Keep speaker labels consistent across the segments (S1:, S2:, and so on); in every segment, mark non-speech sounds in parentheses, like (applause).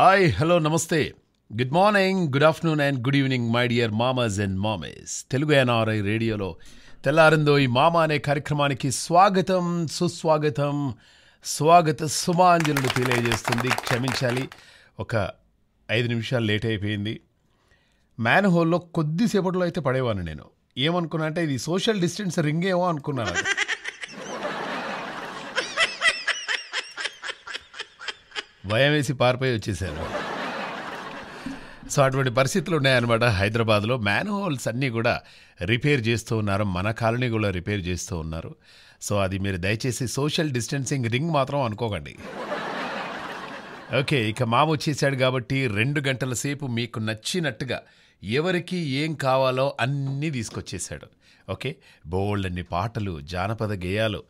S1: Hi hello నమస్తే good morning good afternoon and good evening my dear మామాస్ and మామేస్ Telugu NRI రేడియోలో తెల్లారిందో ఈ మామ అనే కార్యక్రమానికి స్వాగతం సుస్వాగతం స్వాగత శుభాంజలు తెలియజేస్తుంది క్షమించాలి ఒక ఐదు నిమిషాలు లేట్ అయిపోయింది మ్యాన్ హోల్లో కొద్దిసేపట్లో అయితే పడేవాను నేను ఏమనుకున్నా అంటే ఇది సోషల్ డిస్టెన్స్ రింగ్ ఏమో అనుకున్నాను భయం వేసి పారిపోయి వచ్చేసాను సో అటువంటి పరిస్థితులు ఉన్నాయన్నమాట హైదరాబాద్లో మ్యాన్హోల్స్ అన్నీ కూడా రిపేర్ చేస్తూ ఉన్నారు మన కాలనీ కూడా రిపేర్ చేస్తూ ఉన్నారు సో అది మీరు దయచేసి సోషల్ డిస్టెన్సింగ్ రింగ్ మాత్రం అనుకోకండి ఓకే ఇక మామ వచ్చేసాడు కాబట్టి రెండు గంటల సేపు మీకు నచ్చినట్టుగా ఎవరికి ఏం కావాలో అన్నీ తీసుకొచ్చేసాడు ఓకే బోల్డ్ అన్ని పాటలు జానపద గేయాలు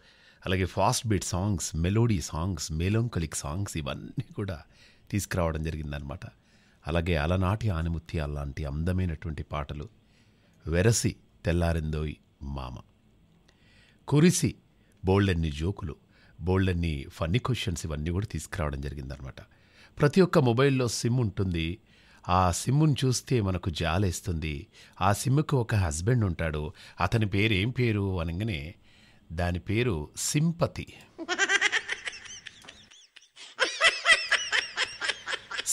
S1: అలాగే fast beat songs melody songs melancholic songs ఇవన్నీ కూడా తీసుకురావడం జరిగిందనమాట అలాగే అలనాటి ఆనిముత్తి అలాంటి అందమైనటువంటి పాటలు వెరసి తెల్లారిందోయ్ మామ కురిసి బోల్డన్ని జోకులు బోల్డన్ని ఫన్నీ క్వశ్చన్స్ ఇవన్నీ కూడా తీసుకురావడం జరిగిందనమాట ప్రతి ఒక్క మొబైల్లో సిమ్ ఉంటుంది ఆ సిమ్ను చూస్తే మనకు జాలేస్తుంది ఆ సిమ్ముకు ఒక హస్బెండ్ ఉంటాడు అతని పేరు ఏం పేరు అనగానే దాని పేరు సింపతి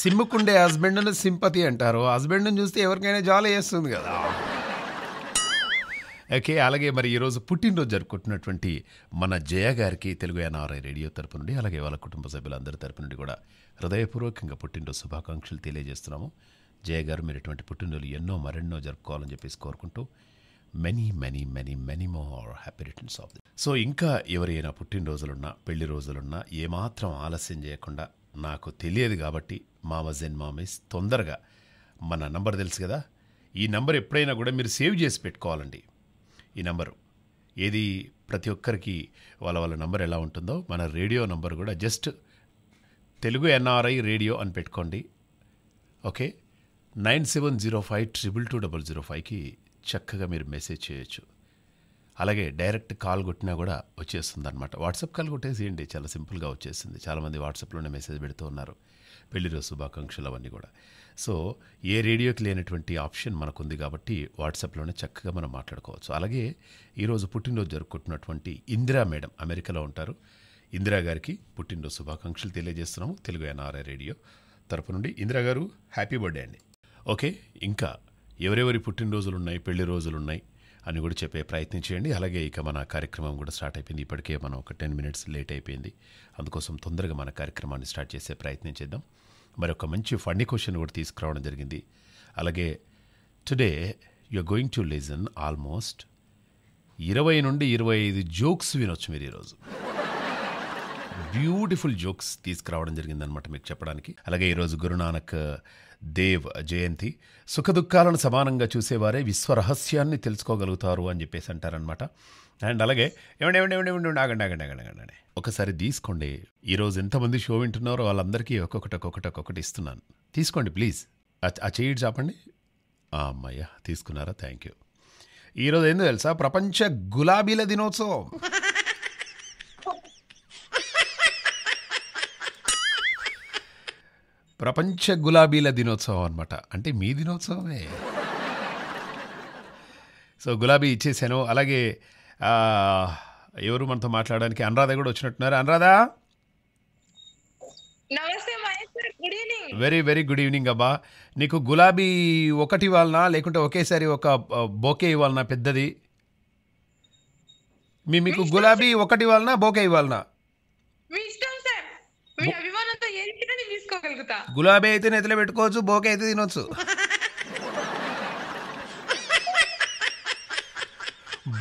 S1: సింహకుండే హస్బెండ్ను సింపతి అంటారు హస్బెండ్ను చూస్తే ఎవరికైనా జాలి చేస్తుంది కదా ఓకే అలాగే మరి ఈరోజు పుట్టినరోజు జరుపుకుంటున్నటువంటి మన జయ గారికి తెలుగు ఎన్ఆర్ఐ రేడియో తరపు నుండి అలాగే వాళ్ళ కుటుంబ సభ్యులందరి తరపు నుండి కూడా హృదయపూర్వకంగా పుట్టినరోజు శుభాకాంక్షలు తెలియజేస్తున్నాము జయ గారు మీరు ఇటువంటి పుట్టినరోజులు ఎన్నో మరెన్నో జరుపుకోవాలని చెప్పేసి కోరుకుంటూ many many many many more happy returns of the so ఇంకా ఎవరైనా పుట్టినరోజులున్నా పెళ్లి రోజులున్నా ఏమాత్రం ఆలస్యం చేయకుండా నాకు తెలియదు కాబట్టి మామ జెన్ మామీస్ తొందరగా మన నంబర్ తెలుసు కదా ఈ నంబర్ ఎప్పుడైనా కూడా మీరు సేవ్ చేసి పెట్టుకోవాలండి ఈ నెంబరు ఏది ప్రతి ఒక్కరికి వాళ్ళ వాళ్ళ నంబర్ ఎలా ఉంటుందో మన రేడియో నంబర్ కూడా జస్ట్ తెలుగు ఎన్ఆర్ఐ రేడియో అని పెట్టుకోండి okay nine seven zero five triple two double zero ఫైవ్కి చక్కగా మీరు మెసేజ్ చేయొచ్చు అలాగే డైరెక్ట్ కాల్ కొట్టినా కూడా వచ్చేస్తుంది అనమాట వాట్సాప్ కాల్ కొట్టేసేయండి చాలా సింపుల్గా వచ్చేసింది చాలామంది వాట్సాప్లోనే మెసేజ్ పెడుతూ ఉన్నారు పెళ్లి రోజు శుభాకాంక్షలు అవన్నీ కూడా సో ఏ రేడియోకి లేనటువంటి ఆప్షన్ మనకుంది కాబట్టి వాట్సాప్లోనే చక్కగా మనం మాట్లాడుకోవచ్చు అలాగే ఈరోజు పుట్టినరోజు జరుపుకుంటున్నటువంటి ఇందిరా మేడం అమెరికాలో ఉంటారు ఇందిరా గారికి పుట్టినరోజు శుభాకాంక్షలు తెలియజేస్తున్నాము తెలుగు ఎన్ఆర్ఐ రేడియో తరపు నుండి ఇందిరా గారు హ్యాపీ బర్త్డే అండి ఓకే ఇంకా ఎవరెవరి పుట్టినరోజులున్నాయి పెళ్లి రోజులున్నాయి అని కూడా చెప్పే ప్రయత్నం చేయండి అలాగే ఇక మన కార్యక్రమం కూడా స్టార్ట్ అయిపోయింది ఇప్పటికే మనం ఒక టెన్ మినిట్స్ లేట్ అయిపోయింది అందుకోసం తొందరగా మన కార్యక్రమాన్ని స్టార్ట్ చేసే ప్రయత్నం చేద్దాం మరి ఒక మంచి ఫండీ క్వశ్చన్ కూడా తీసుకురావడం జరిగింది అలాగే today are going to listen almost ఇరవై నుండి ఇరవై ఐదు జోక్స్ వినొచ్చు మీరు ఈరోజు బ్యూటిఫుల్ జోక్స్ తీసుకురావడం జరిగిందనమాట మీకు చెప్పడానికి అలాగే ఈరోజు గురునానక్ దేవ్ జయంతి సుఖదుఖాలను సమానంగా చూసేవారే విశ్వరహస్యాన్ని తెలుసుకోగలుగుతారు అని చెప్పేసి అంటారనమాట అండ్ అలాగే ఏమండి ఏమండి ఏమండి ఏమండి ఆగండి ఆగండి ఆగండి ఆగండి ఒకసారి తీసుకోండి ఈరోజు ఎంతమంది షో వింటున్నారో వాళ్ళందరికీ ఒక్కొక్కటి ఒక్కొక్కటి ఒక్కొక్కటి ఇస్తున్నాను తీసుకోండి ప్లీజ్ ఆ చేయిడు చెప్పండి అమ్మయ్యా తీసుకున్నారా థ్యాంక్ యూ ఈరోజు ఏందో తెలుసా ప్రపంచ గులాబీల దినోత్సవం ప్రపంచ గులాబీల దినోత్సవం అనమాట అంటే మీ దినోత్సవమే సో గులాబీ ఇచ్చేసాను అలాగే ఎవరు మనతో మాట్లాడడానికి అనురాధ కూడా వచ్చినట్టున్నారు Anuradha very very good evening అబ్బా నీకు గులాబీ ఒకటి ఇవ్వాలనా లేకుంటే ఒకేసారి ఒక బోకే ఇవ్వాలనా పెద్దది మీ మీకు గులాబీ ఒకటి ఇవ్వాలనా బోకే ఇవ్వాలనా
S2: పెట్టుకోగలుగుతా గులాబీ
S1: అయితే నెతిలో పెట్టుకోవచ్చు బోకే అయితే తినొచ్చు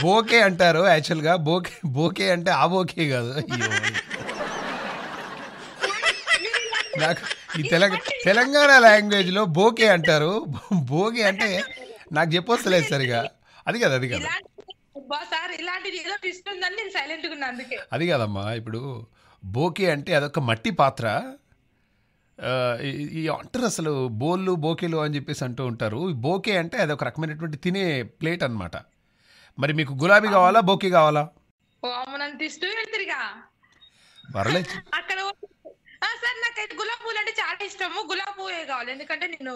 S1: బోకే అంటారు యాక్చువల్గా బోకే బోకే అంటే ఆ బోకే కాదు నాకు ఈ తెలంగా తెలంగాణ లాంగ్వేజ్లో బోకే అంటారు బోకే అంటే నాకు చెప్పొస్తలేదు సరిగా అది కదా అది కదా అది కాదమ్మా ఇప్పుడు బోకే అంటే అదొక మట్టి పాత్ర ఈ అంటారు అసలు బోళ్ళు బోకేలు అని చెప్పేసి అంటూ ఉంటారు బోకే అంటే అది ఒక రకమైనటువంటి తినే ప్లేట్ అనమాట మరి మీకు గులాబీ కావాలా బోకే కావాలా పర్లేదు
S2: అక్కడ సార్ నాకైతే గులాబీ పూలు అంటే చాలా ఇష్టము గులాబీ పూవే కావాలి ఎందుకంటే నేను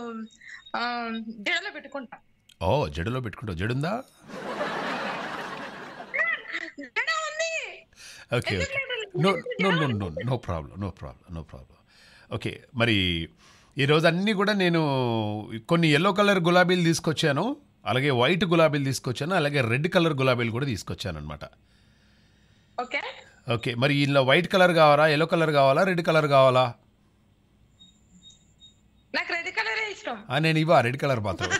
S2: జడలో పెట్టుకుంటా
S1: ఓ జడలో పెట్టుకుంటా జడుందా okay okay no no no no problem no problem no problem okay మరి ఈరోజు అన్నీ కూడా నేను కొన్ని ఎల్లో కలర్ గులాబీలు తీసుకొచ్చాను అలాగే వైట్ గులాబీలు తీసుకొచ్చాను అలాగే రెడ్ కలర్ గులాబీలు కూడా తీసుకొచ్చాను అనమాట ఓకే ఓకే మరి ఇందులో వైట్ కలర్ కావాలా ఎల్లో కలర్ కావాలా రెడ్ కలర్ కావాలా
S2: నాకు రెడ్ కలర్ ఇష్టం
S1: నేను ఇవ్వ రెడ్ కలర్ పాత్ర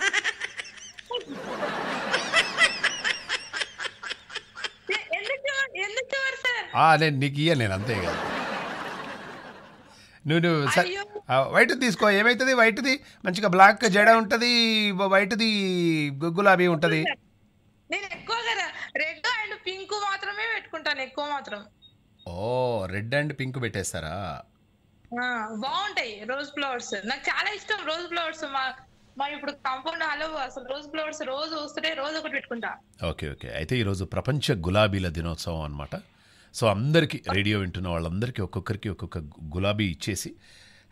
S1: నేను నీకు ఇయ్య నేను అంతే కదా నువ్వు నువ్వు వైట్ తీసుకో ఏమైతుంది వైట్ది మంచిగా బ్లాక్ జడ ఉంటుంది వైట్ది గులాబీ ఉంటది
S2: నేను ఎక్కువగా రెడ్ అండ్ పింక్ మాత్రమే పెట్టుకుంటాను ఎక్కువ మాత్రం
S1: ఓ రెడ్ అండ్ పింక్ పెట్టేస్తారా
S2: బాగుంటాయి రోజ్ ఫ్లవర్స్ నాకు చాలా ఇష్టం రోజ్ ఫ్లవర్స్ మా మా ఇప్పుడు కాంపౌండ్ హాలో అసలు రోజ్ ఫ్లవర్స్ రోజు వస్తుంటే రోజు ఒకటి పెట్టుకుంటా
S1: ఓకే ఓకే అయితే ఈరోజు ప్రపంచ గులాబీల దినోత్సవం అనమాట సో అందరికీ రేడియో వింటున్న వాళ్ళందరికీ ఒక్కొక్కరికి ఒక్కొక్క గులాబీ ఇచ్చేసి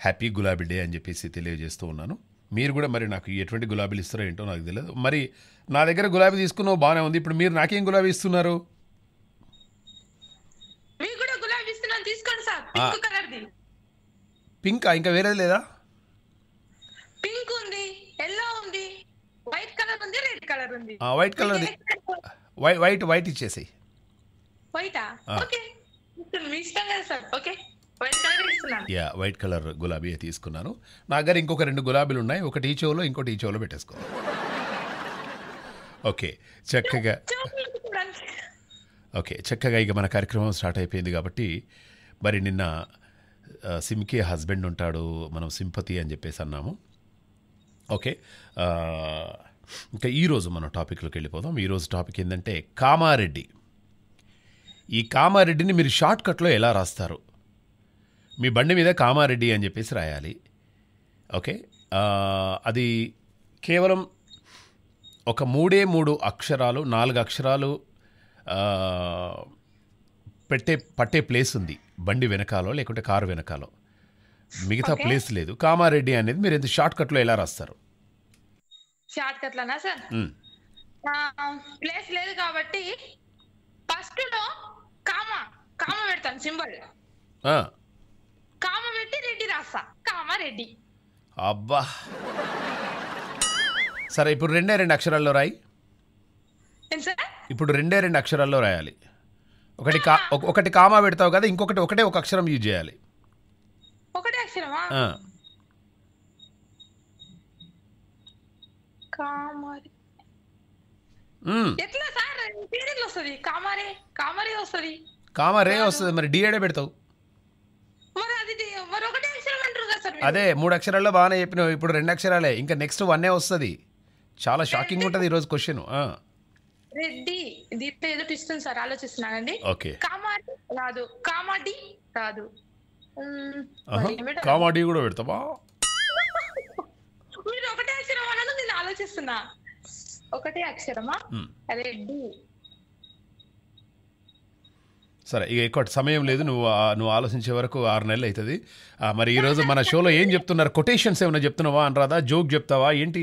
S1: హ్యాపీ గులాబీ డే అని చెప్పేసి తెలియజేస్తూ ఉన్నాను మీరు కూడా మరి నాకు ఎటువంటి గులాబీలు ఇస్తారో ఏంటో నాకు తెలియదు మరి నా దగ్గర గులాబీ తీసుకున్నావు బాగానే ఉంది ఇప్పుడు మీరు నాకేం గులాబీ ఇస్తున్నారు పింక్ ఇంకా వేరేది లేదా
S2: పింక్ ఉంది ఎల్లో ఉంది వైట్ కలర్ ఉంది రెడ్ కలర్ ఉంది
S1: white colour white white white ఇచ్చేసాయి యా వైట్ కలర్ గులాబీ తీసుకున్నాను నా దగ్గర ఇంకొక రెండు గులాబీలు ఉన్నాయి ఒకటి ఈ చెవులో ఇంకోటి ఈ చెవులో పెట్టేసుకో ఓకే చక్కగా ఓకే (laughs) చక్కగా ఇక మన కార్యక్రమం స్టార్ట్ అయిపోయింది కాబట్టి మరి నిన్న సిమ్కి హస్బెండ్ ఉంటాడు మనం సింపతి అని చెప్పేసి అన్నాము ఓకే ఇంకా ఈరోజు మనం టాపిక్లోకి వెళ్ళిపోదాం ఈరోజు టాపిక్ ఏంటంటే కామారెడ్డి ఈ కామారెడ్డిని మీరు షార్ట్కట్లో ఎలా రాస్తారు మీ బండి మీద కామారెడ్డి అని చెప్పేసి రాయాలి ఓకే అది కేవలం ఒక మూడే మూడు అక్షరాలు నాలుగు అక్షరాలు పెట్టే పట్టే ప్లేస్ ఉంది బండి వెనకాలో లేకుంటే కారు వెనకాలో మిగతా ప్లేస్ లేదు కామారెడ్డి అనేది మీరు ఎంత షార్ట్ కట్లో ఎలా రాస్తారు
S2: షార్ట్ కట్లనా సార్ ప్లేస్ లేదు కాబట్టి ఫస్ట్లో కామ కామ పెడతాను సింబల్ కామ పెట్టి రెడ్డి రాస్తా కామ రెడ్డి
S1: అబ్బా సరే ఇప్పుడు రెండే రెండు అక్షరాల్లో రాయి ఇప్పుడు రెండే రెండు అక్షరాల్లో రాయాలి ఒకటి కా ఒకటి కామా పెడతావు కదా ఇంకొకటి ఒకటే ఒక అక్షరం యూజ్ చేయాలి
S2: ఒకటే అక్షరమా కామారి ఎట్లా సార్ సీరియల్ వస్తుంది కామారే కామారే వస్తుంది
S1: కామారే వస్తుంది మరి డిఏడే పెడతావు అదే మూడు అక్షరాల్లో బాగానే చెప్పినావు ఇప్పుడు రెండు అక్షరాలే ఇంకా నెక్స్ట్ వన్నే వస్తుంది చాలా షాకింగ్ ఉంటుంది ఈరోజు క్వశ్చన్
S2: రెడ్డి దీంట్లో ఏదో ట్విస్ట్ సార్ ఆలోచిస్తున్నానండి ఓకే కామాడి రాదు కామాడి రాదు కామాడి కూడా పెడతావా మీరు ఒకటే అక్షరం అన్నది నేను ఆలోచిస్తున్నా ఒకటే అక్షరమా రెడ్డి
S1: సరే ఇక ఎక్కువ సమయం లేదు నువ్వు నువ్వు ఆలోచించే వరకు ఆరు నెలలు అవుతుంది మరి ఈరోజు మన షోలో ఏం చెప్తున్నారు కొటేషన్స్ ఏమైనా చెప్తున్నావా అనరాదా జోక్ చెప్తావా ఏంటి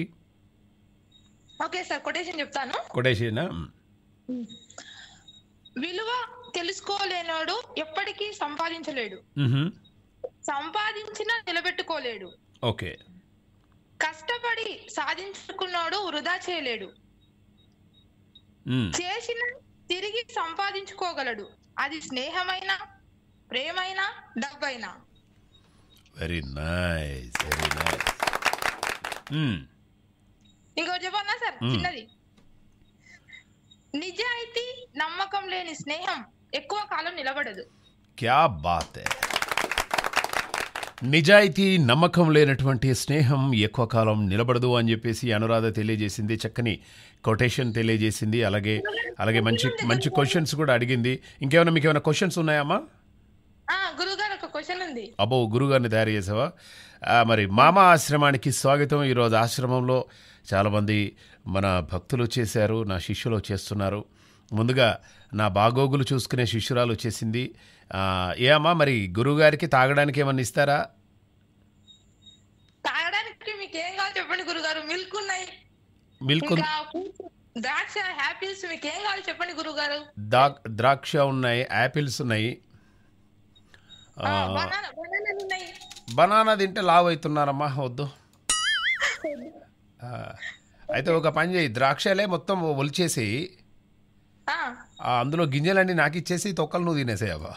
S2: ఓకే సార్ కొటేషన్ చెప్తాను కొటేషన్ విలువ తెలుసుకోలేనాడు ఎప్పటికీ సంపాదించలేడు సంపాదించినా నిలబెట్టుకోలేడు ఓకే కష్టపడి సాధించుకున్నాడు వృధా చేయలేడు చేసిన తిరిగి సంపాదించుకోగలడు అది స్నేహమైనా ప్రేమైనా డబ్బైనా
S1: వెరీ నైస్ వెరీ నైస్
S2: ఇంకో చెప్పన్నా సార్ చిన్నది నిజాయితీ నమ్మకం లేని స్నేహం ఎక్కువ కాలం నిలబడదు
S1: క్యా బాత్ నిజాయితీ నమ్మకం లేనటువంటి స్నేహం ఎక్కువ కాలం నిలబడదు అని చెప్పేసి అనురాధ తెలియజేసింది చక్కని కొటేషన్ తెలియజేసింది అలాగే అలాగే మంచి మంచి క్వశ్చన్స్ కూడా అడిగింది ఇంకేమైనా మీకు ఏమైనా క్వశ్చన్స్ ఉన్నాయమ్మా అబ్బో గురుగారిని తయారు చేసావా మరి మామ ఆశ్రమానికి స్వాగతం ఈరోజు ఆశ్రమంలో చాలామంది మన భక్తులు చేశారు నా శిష్యులు చేస్తున్నారు ముందుగా నా బాగోగులు చూసుకునే శిష్యురాలు వచ్చేసింది ఏ అమ్మా మరి గురుగారికి తాగడానికి ఏమన్నా ఇస్తారా
S2: తాగడానికి మీకు ఏం కావాలి చెప్పండి గురుగారు మిల్క్ ఉన్నాయి మిల్క్ ద్రాక్ష యాపిల్స్ మీకు ఏం కావాలి చెప్పండి గురుగారు
S1: ద్రాక్ష ఉన్నాయి యాపిల్స్ ఉన్నాయి బనానా తింటే లావ్ అవుతున్నారమ్మా వద్దు అయితే ఒక పని చేయి ద్రాక్షలే మొత్తం ఒలిచేసి అందులో గింజలన్నీ నాకు ఇచ్చేసి తొక్కలు నువ్వు తినేసేయవా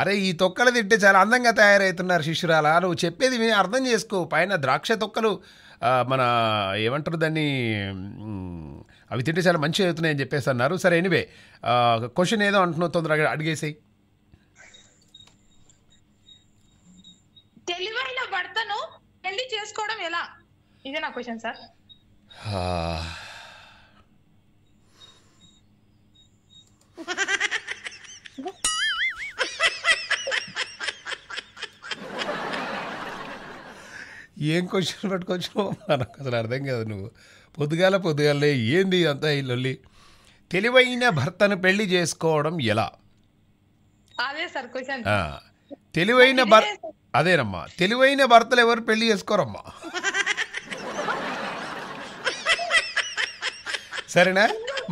S1: అరే ఈ తొక్కలు తింటే చాలా అందంగా తయారవుతున్నారు శిష్యురాల నువ్వు చెప్పేది మేము అర్థం చేసుకో పైన ద్రాక్ష తొక్కలు మన ఏమంటారు దాన్ని అవి తింటే చాలా మంచిగా అవుతున్నాయని చెప్పేసి అన్నారు సరే ఎనివే క్వశ్చన్ ఏదో అంటున్నావు తొందరగా అడిగేసాయి
S2: తెలివైన భర్తను పెళ్లి చేసుకోవడం ఎలా ఇదే నా క్వశ్చన్ సార్
S1: ఏం క్వశ్చన్ పట్టుకొచ్చినావు నాకు అసలు అర్థం కాదు నువ్వు పొద్దుగాల పొద్దుగాలే ఏంది అంతా ఇల్లు తెలివైన భర్తను పెళ్లి చేసుకోవడం ఎలా
S2: అదే సార్ క్వశ్చన్
S1: తెలివైన భర్త అదేనమ్మా తెలివైన భర్తలు ఎవరు పెళ్లి చేసుకోరమ్మా (laughs) సరేనా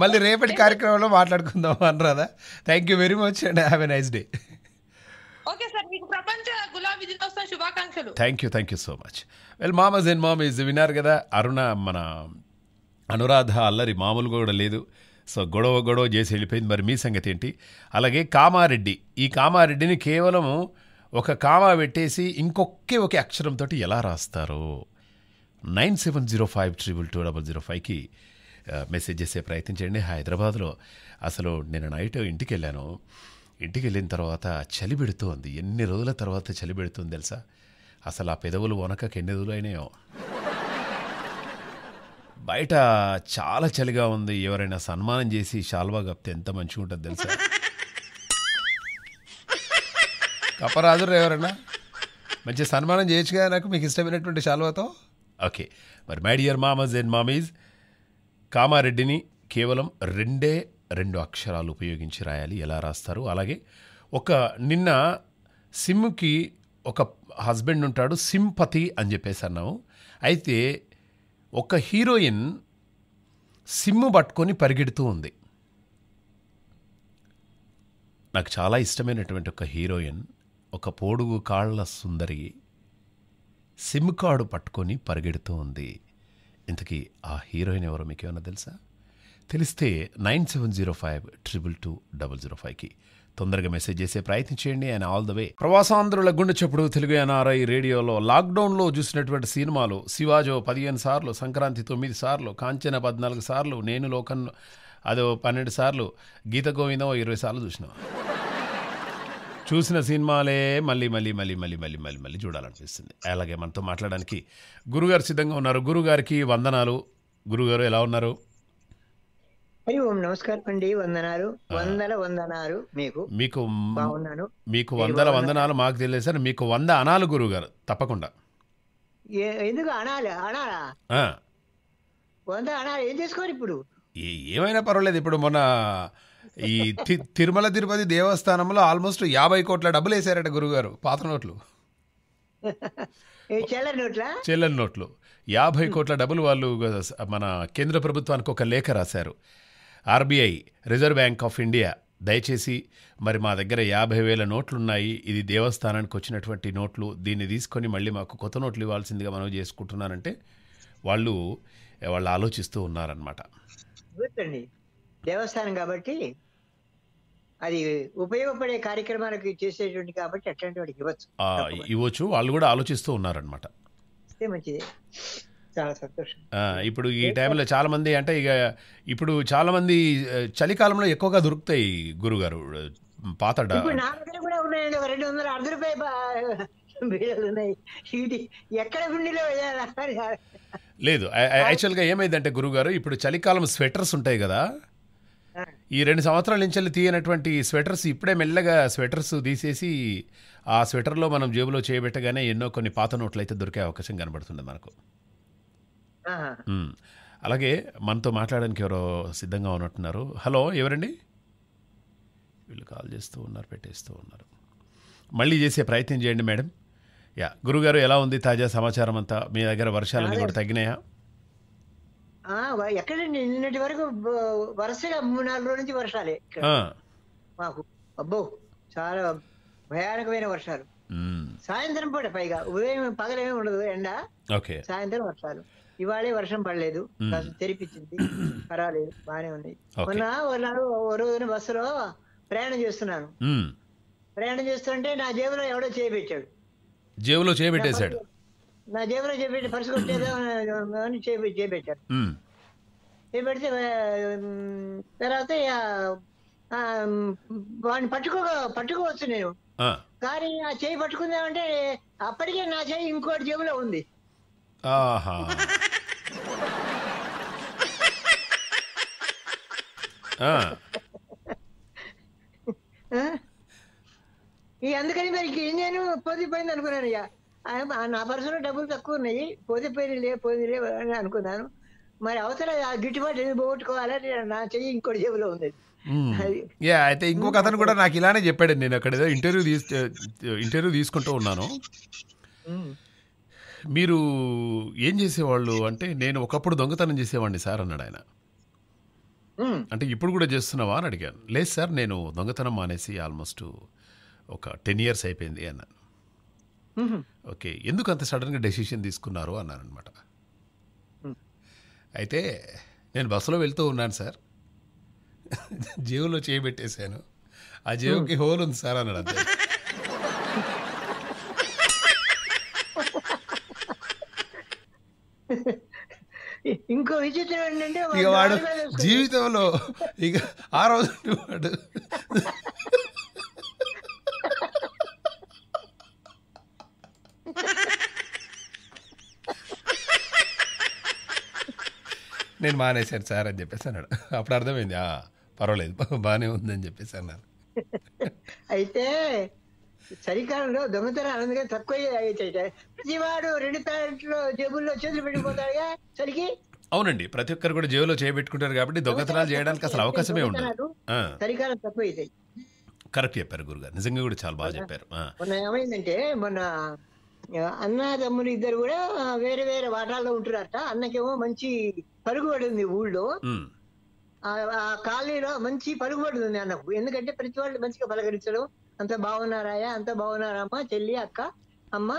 S1: మళ్ళీ రేపటి కార్యక్రమంలో మాట్లాడుకుందాం Anuradha thank you very much and have a nice day
S2: okay sir మీకు ప్రపంచ గులాబీ శుభాకాంక్షలు
S1: thank you thank you so much well మామస్ అండ్ మామ్ ఈజ్ విన్నారు కదా అరుణ మన అనురాధ అల్లరి మామూలు కూడా లేదు సో గొడవ గొడవ చేసి వెళ్ళిపోయింది మరి మీ సంగతి ఏంటి అలాగే కామారెడ్డి ఈ కామారెడ్డిని కేవలం ఒక కామా పెట్టేసి ఇంకొకే ఒక అక్షరంతో ఎలా రాస్తారు nine seven zero five triple two double zero ఫైవ్కి మెసేజ్ చేసే ప్రయత్నం చేయండి హైదరాబాద్లో అసలు నేను నైట్ ఇంటికి వెళ్ళాను ఇంటికి వెళ్ళిన తర్వాత చలి పెడుతుంది ఎన్ని రోజుల తర్వాత చలి పెడుతుంది తెలుసా అసలు ఆ పెదవులు వనకకి ఎన్ని రోజులు అయినాయో బయట చాలా చలిగా ఉంది ఎవరైనా సన్మానం చేసి షాల్వా కప్తే ఎంత మంచిగా ఉంటుంది తెలుసా కప్పరాదురు ఎవరైనా మంచి సన్మానం చేయొచ్చుగా నాకు మీకు ఇష్టమైనటువంటి షాల్వాతో ఓకే మరి మై డియర్ మామస్ అండ్ మామీస్ కామారెడ్డిని కేవలం రెండే రెండు అక్షరాలు ఉపయోగించి రాయాలి ఎలా రాస్తారు అలాగే ఒక నిన్న సిమ్కి ఒక హస్బెండ్ ఉంటాడు సింపతి అని చెప్పేసి అన్నాము అయితే ఒక హీరోయిన్ సిమ్ పట్టుకొని పరిగెడుతూ ఉంది నాకు చాలా ఇష్టమైనటువంటి ఒక హీరోయిన్ ఒక పోడుగు కాళ్ళ సుందరి సిమ్ కార్డు పట్టుకొని పరిగెడుతూ ఉంది ఇంతకీ ఆ హీరోయిన్ ఎవరో మీకేమన్నా తెలుసా తెలిస్తే nine seven zero five triple two double zero ఫైవ్కి తొందరగా మెసేజ్ చేసే ప్రయత్నం చేయండి అండ్ ఆల్ ద వే ప్రవాసాంధ్రుల గుండె చెప్పుడు తెలుగు ఎన్ఆర్ఐ రేడియోలో లాక్డౌన్లో చూసినటువంటి సినిమాలు శివాజో పదిహేను సార్లు సంక్రాంతి తొమ్మిది సార్లు కాంచన పద్నాలుగు సార్లు నేను లోకన్ అదో పన్నెండు సార్లు గీత గోవిందం ఇరవై సార్లు చూసినాం చూసిన సినిమాలే మళ్ళీ మళ్ళీ మళ్ళీ మళ్ళీ మళ్ళీ మళ్ళీ మళ్ళీ చూడాలనిపిస్తుంది అలాగే మనతో మాట్లాడడానికి గురుగారు సిద్ధంగా ఉన్నారు గురుగారికి వందనాలు గురుగారు ఎలా ఉన్నారు
S3: నమస్కారం అండి వందనాలు వందల వందనాలు మీకు
S1: మీకు బాగున్నాను మీకు వందల వందనాలు మాకు తెలియదు మీకు వంద అనాలు గురుగారు తప్పకుండా
S3: ఎందుకు అనాలి అనాలా వంద అనాలి ఏం చేసుకోరు ఇప్పుడు
S1: ఏమైనా పర్వాలేదు ఇప్పుడు మొన్న ఈ తిరుమల తిరుపతి దేవస్థానంలో ఆల్మోస్ట్ యాభై కోట్ల డబ్బులు వేసారట గురుగారు పాత నోట్లు చెల్లని నోట్లు యాభై కోట్ల డబ్బులు వాళ్ళు మన కేంద్ర ప్రభుత్వానికి ఒక లేఖ రాశారు RBI reserve bank of India దయచేసి మరి మా దగ్గర యాభై వేల నోట్లున్నాయి ఇది దేవస్థానానికి వచ్చినటువంటి నోట్లు దీన్ని తీసుకొని మళ్ళీ మాకు కొత్త నోట్లు ఇవ్వాల్సిందిగా మనం చేసుకుంటున్నానంటే వాళ్ళు వాళ్ళు ఆలోచిస్తూ ఉన్నారనమాట
S3: దేవస్థానం కాబట్టి అది ఉపయోగపడే కార్యక్రమాలకు చేసేటువంటి కాబట్టి అట్లాంటి వాడికి ఇవ్వచ్చు
S1: ఇవ్వచ్చు వాళ్ళు కూడా ఆలోచిస్తూ ఉన్నారనమాట ఇప్పుడు ఈ టైంలో చాలా మంది అంటే ఇక ఇప్పుడు చాలా మంది చలికాలంలో ఎక్కువగా దొరుకుతాయి గురుగారు పాత లేదు యాక్చువల్గా ఏమైందంటే గురుగారు ఇప్పుడు చలికాలం స్వెటర్స్ ఉంటాయి కదా ఈ రెండు సంవత్సరాల నుంచి వెళ్ళి తీయనటువంటి స్వెటర్స్ ఇప్పుడే మెల్లగా స్వెటర్స్ తీసేసి ఆ స్వెటర్లో మనం జేబులో చేయబెట్టగానే ఎన్నో కొన్ని పాత నోట్లు అయితే దొరికే అవకాశం కనబడుతుంది మనకు అలాగే మనతో మాట్లాడడానికి ఎవరో సిద్ధంగా ఉన్నట్టున్నారు హలో ఎవరండి వీళ్ళు కాల్ చేస్తూ ఉన్నారు పెట్టేస్తూ ఉన్నారు మళ్ళీ చేసే ప్రయత్నం చేయండి మేడం యా గురుగారు ఎలా ఉంది తాజా సమాచారం అంతా మీ దగ్గర వర్షాలన్నీ కూడా తగ్గినాయా
S3: ఎక్కడండి నిన్నటి వరకు వరుసగా మూడు నాలుగు రోజుల నుంచి వర్షాలే మాకు అబ్బో చాలా భయానకమైన వర్షాలు సాయంత్రం పూట పైగా ఉదయం పగలేమీ ఉండదు ఎండ సాయంత్రం వర్షాలు ఇవాళే వర్షం పడలేదు తెరిపించింది పర్వాలేదు బాగానే ఉంది మొన్న ఒకనాడు ఓ రోజున బస్సులో ప్రయాణం చేస్తున్నాను ప్రయాణం చేస్తుంటే నా జేబులో ఎవడో చేయబెట్టాడు
S1: జేబులో చేయబెట్టేశాడు
S3: నా జేబులో చేపెట్టి పరిస్థితి వచ్చేదో చేపి చేపెట్టారు చేపెడితే తర్వాత వాడిని పట్టుకో పట్టుకోవచ్చు నేను కానీ ఆ చేయి పట్టుకుందామంటే అప్పటికే నా చేయి ఇంకోటి జేబులో ఉంది ఈ అందుకని మరి నేను పొందిపోయింది అనుకున్నాను అయ్యా నా పర్సులో డబ్బులు తక్కువ ఉన్నాయి పోతే పోయినలే పోయినలే అని అనుకున్నాను మరి అవతల ఆ గిట్టుబాటు ఏది పోగొట్టుకోవాలని నా చెయ్యి ఇంకోటి జేబులో ఉంది
S1: యా అయితే ఇంకొక అతను కూడా నాకు ఇలానే చెప్పాడు నేను అక్కడ ఏదో ఇంటర్వ్యూ తీసు ఇంటర్వ్యూ తీసుకుంటూ ఉన్నాను మీరు ఏం చేసేవాళ్ళు అంటే నేను ఒకప్పుడు దొంగతనం చేసేవాడిని సార్ అన్నాడు ఆయన అంటే ఇప్పుడు కూడా చేస్తున్నావా అని అడిగాను లేదు సార్ నేను దొంగతనం మానేసి ఆల్మోస్ట్ ఒక టెన్ ఇయర్స్ అయిపోయింది అన్నాను ఓకే ఎందుకు అంత సడన్గా డెసిషన్ తీసుకున్నారు అన్నారు అనమాట అయితే నేను బస్సులో వెళ్తూ ఉన్నాను సార్ జేవులో చేయబెట్టేశాను ఆ జేవుకి హోల్ ఉంది సార్ అన్నాడు అంతే
S3: ఇంకో విచిత్రం ఇక వాడు జీవితంలో ఇక
S4: ఆ రోజు వాడు
S1: నేను మానేశాను సార్ అని చెప్పేసి అన్నాడు అప్పుడు అర్థమైంది ఆ పర్వాలేదు బాగానే ఉందని చెప్పేసి అన్నారు
S3: అయితే చలికాలంలో దొంగతనం అందుకే తక్కువ ప్రతివాడు రెండు తారీఖులో జేబుల్లో చేతులు పెట్టిపోతాడుగా చలికి
S1: అవునండి ప్రతి ఒక్కరు కూడా జేబులో చేయబెట్టుకుంటారు కాబట్టి దొంగతనాలు చేయడానికి
S3: అసలు అవకాశమే ఉండదు చలికాలం తక్కువ
S1: కరెక్ట్ చెప్పారు గురుగారు నిజంగా కూడా చాలా బాగా చెప్పారు
S3: మొన్న ఏమైందంటే మొన్న అన్న తమ్ముడు ఇద్దరు కూడా వేరే వేరే వాటాల్లో ఉంటున్నారట అన్నకేమో మంచి పరుగుబడి ఉంది ఊళ్ళో ఆ కాలనీలో మంచి పరుగుబడి ఉంది అన్నకు ఎందుకంటే ప్రతి వాళ్ళు మంచిగా పలకరించడం అంత బాగున్నారాయా అంత బాగున్నారా అమ్మ చెల్లి అక్క అమ్మ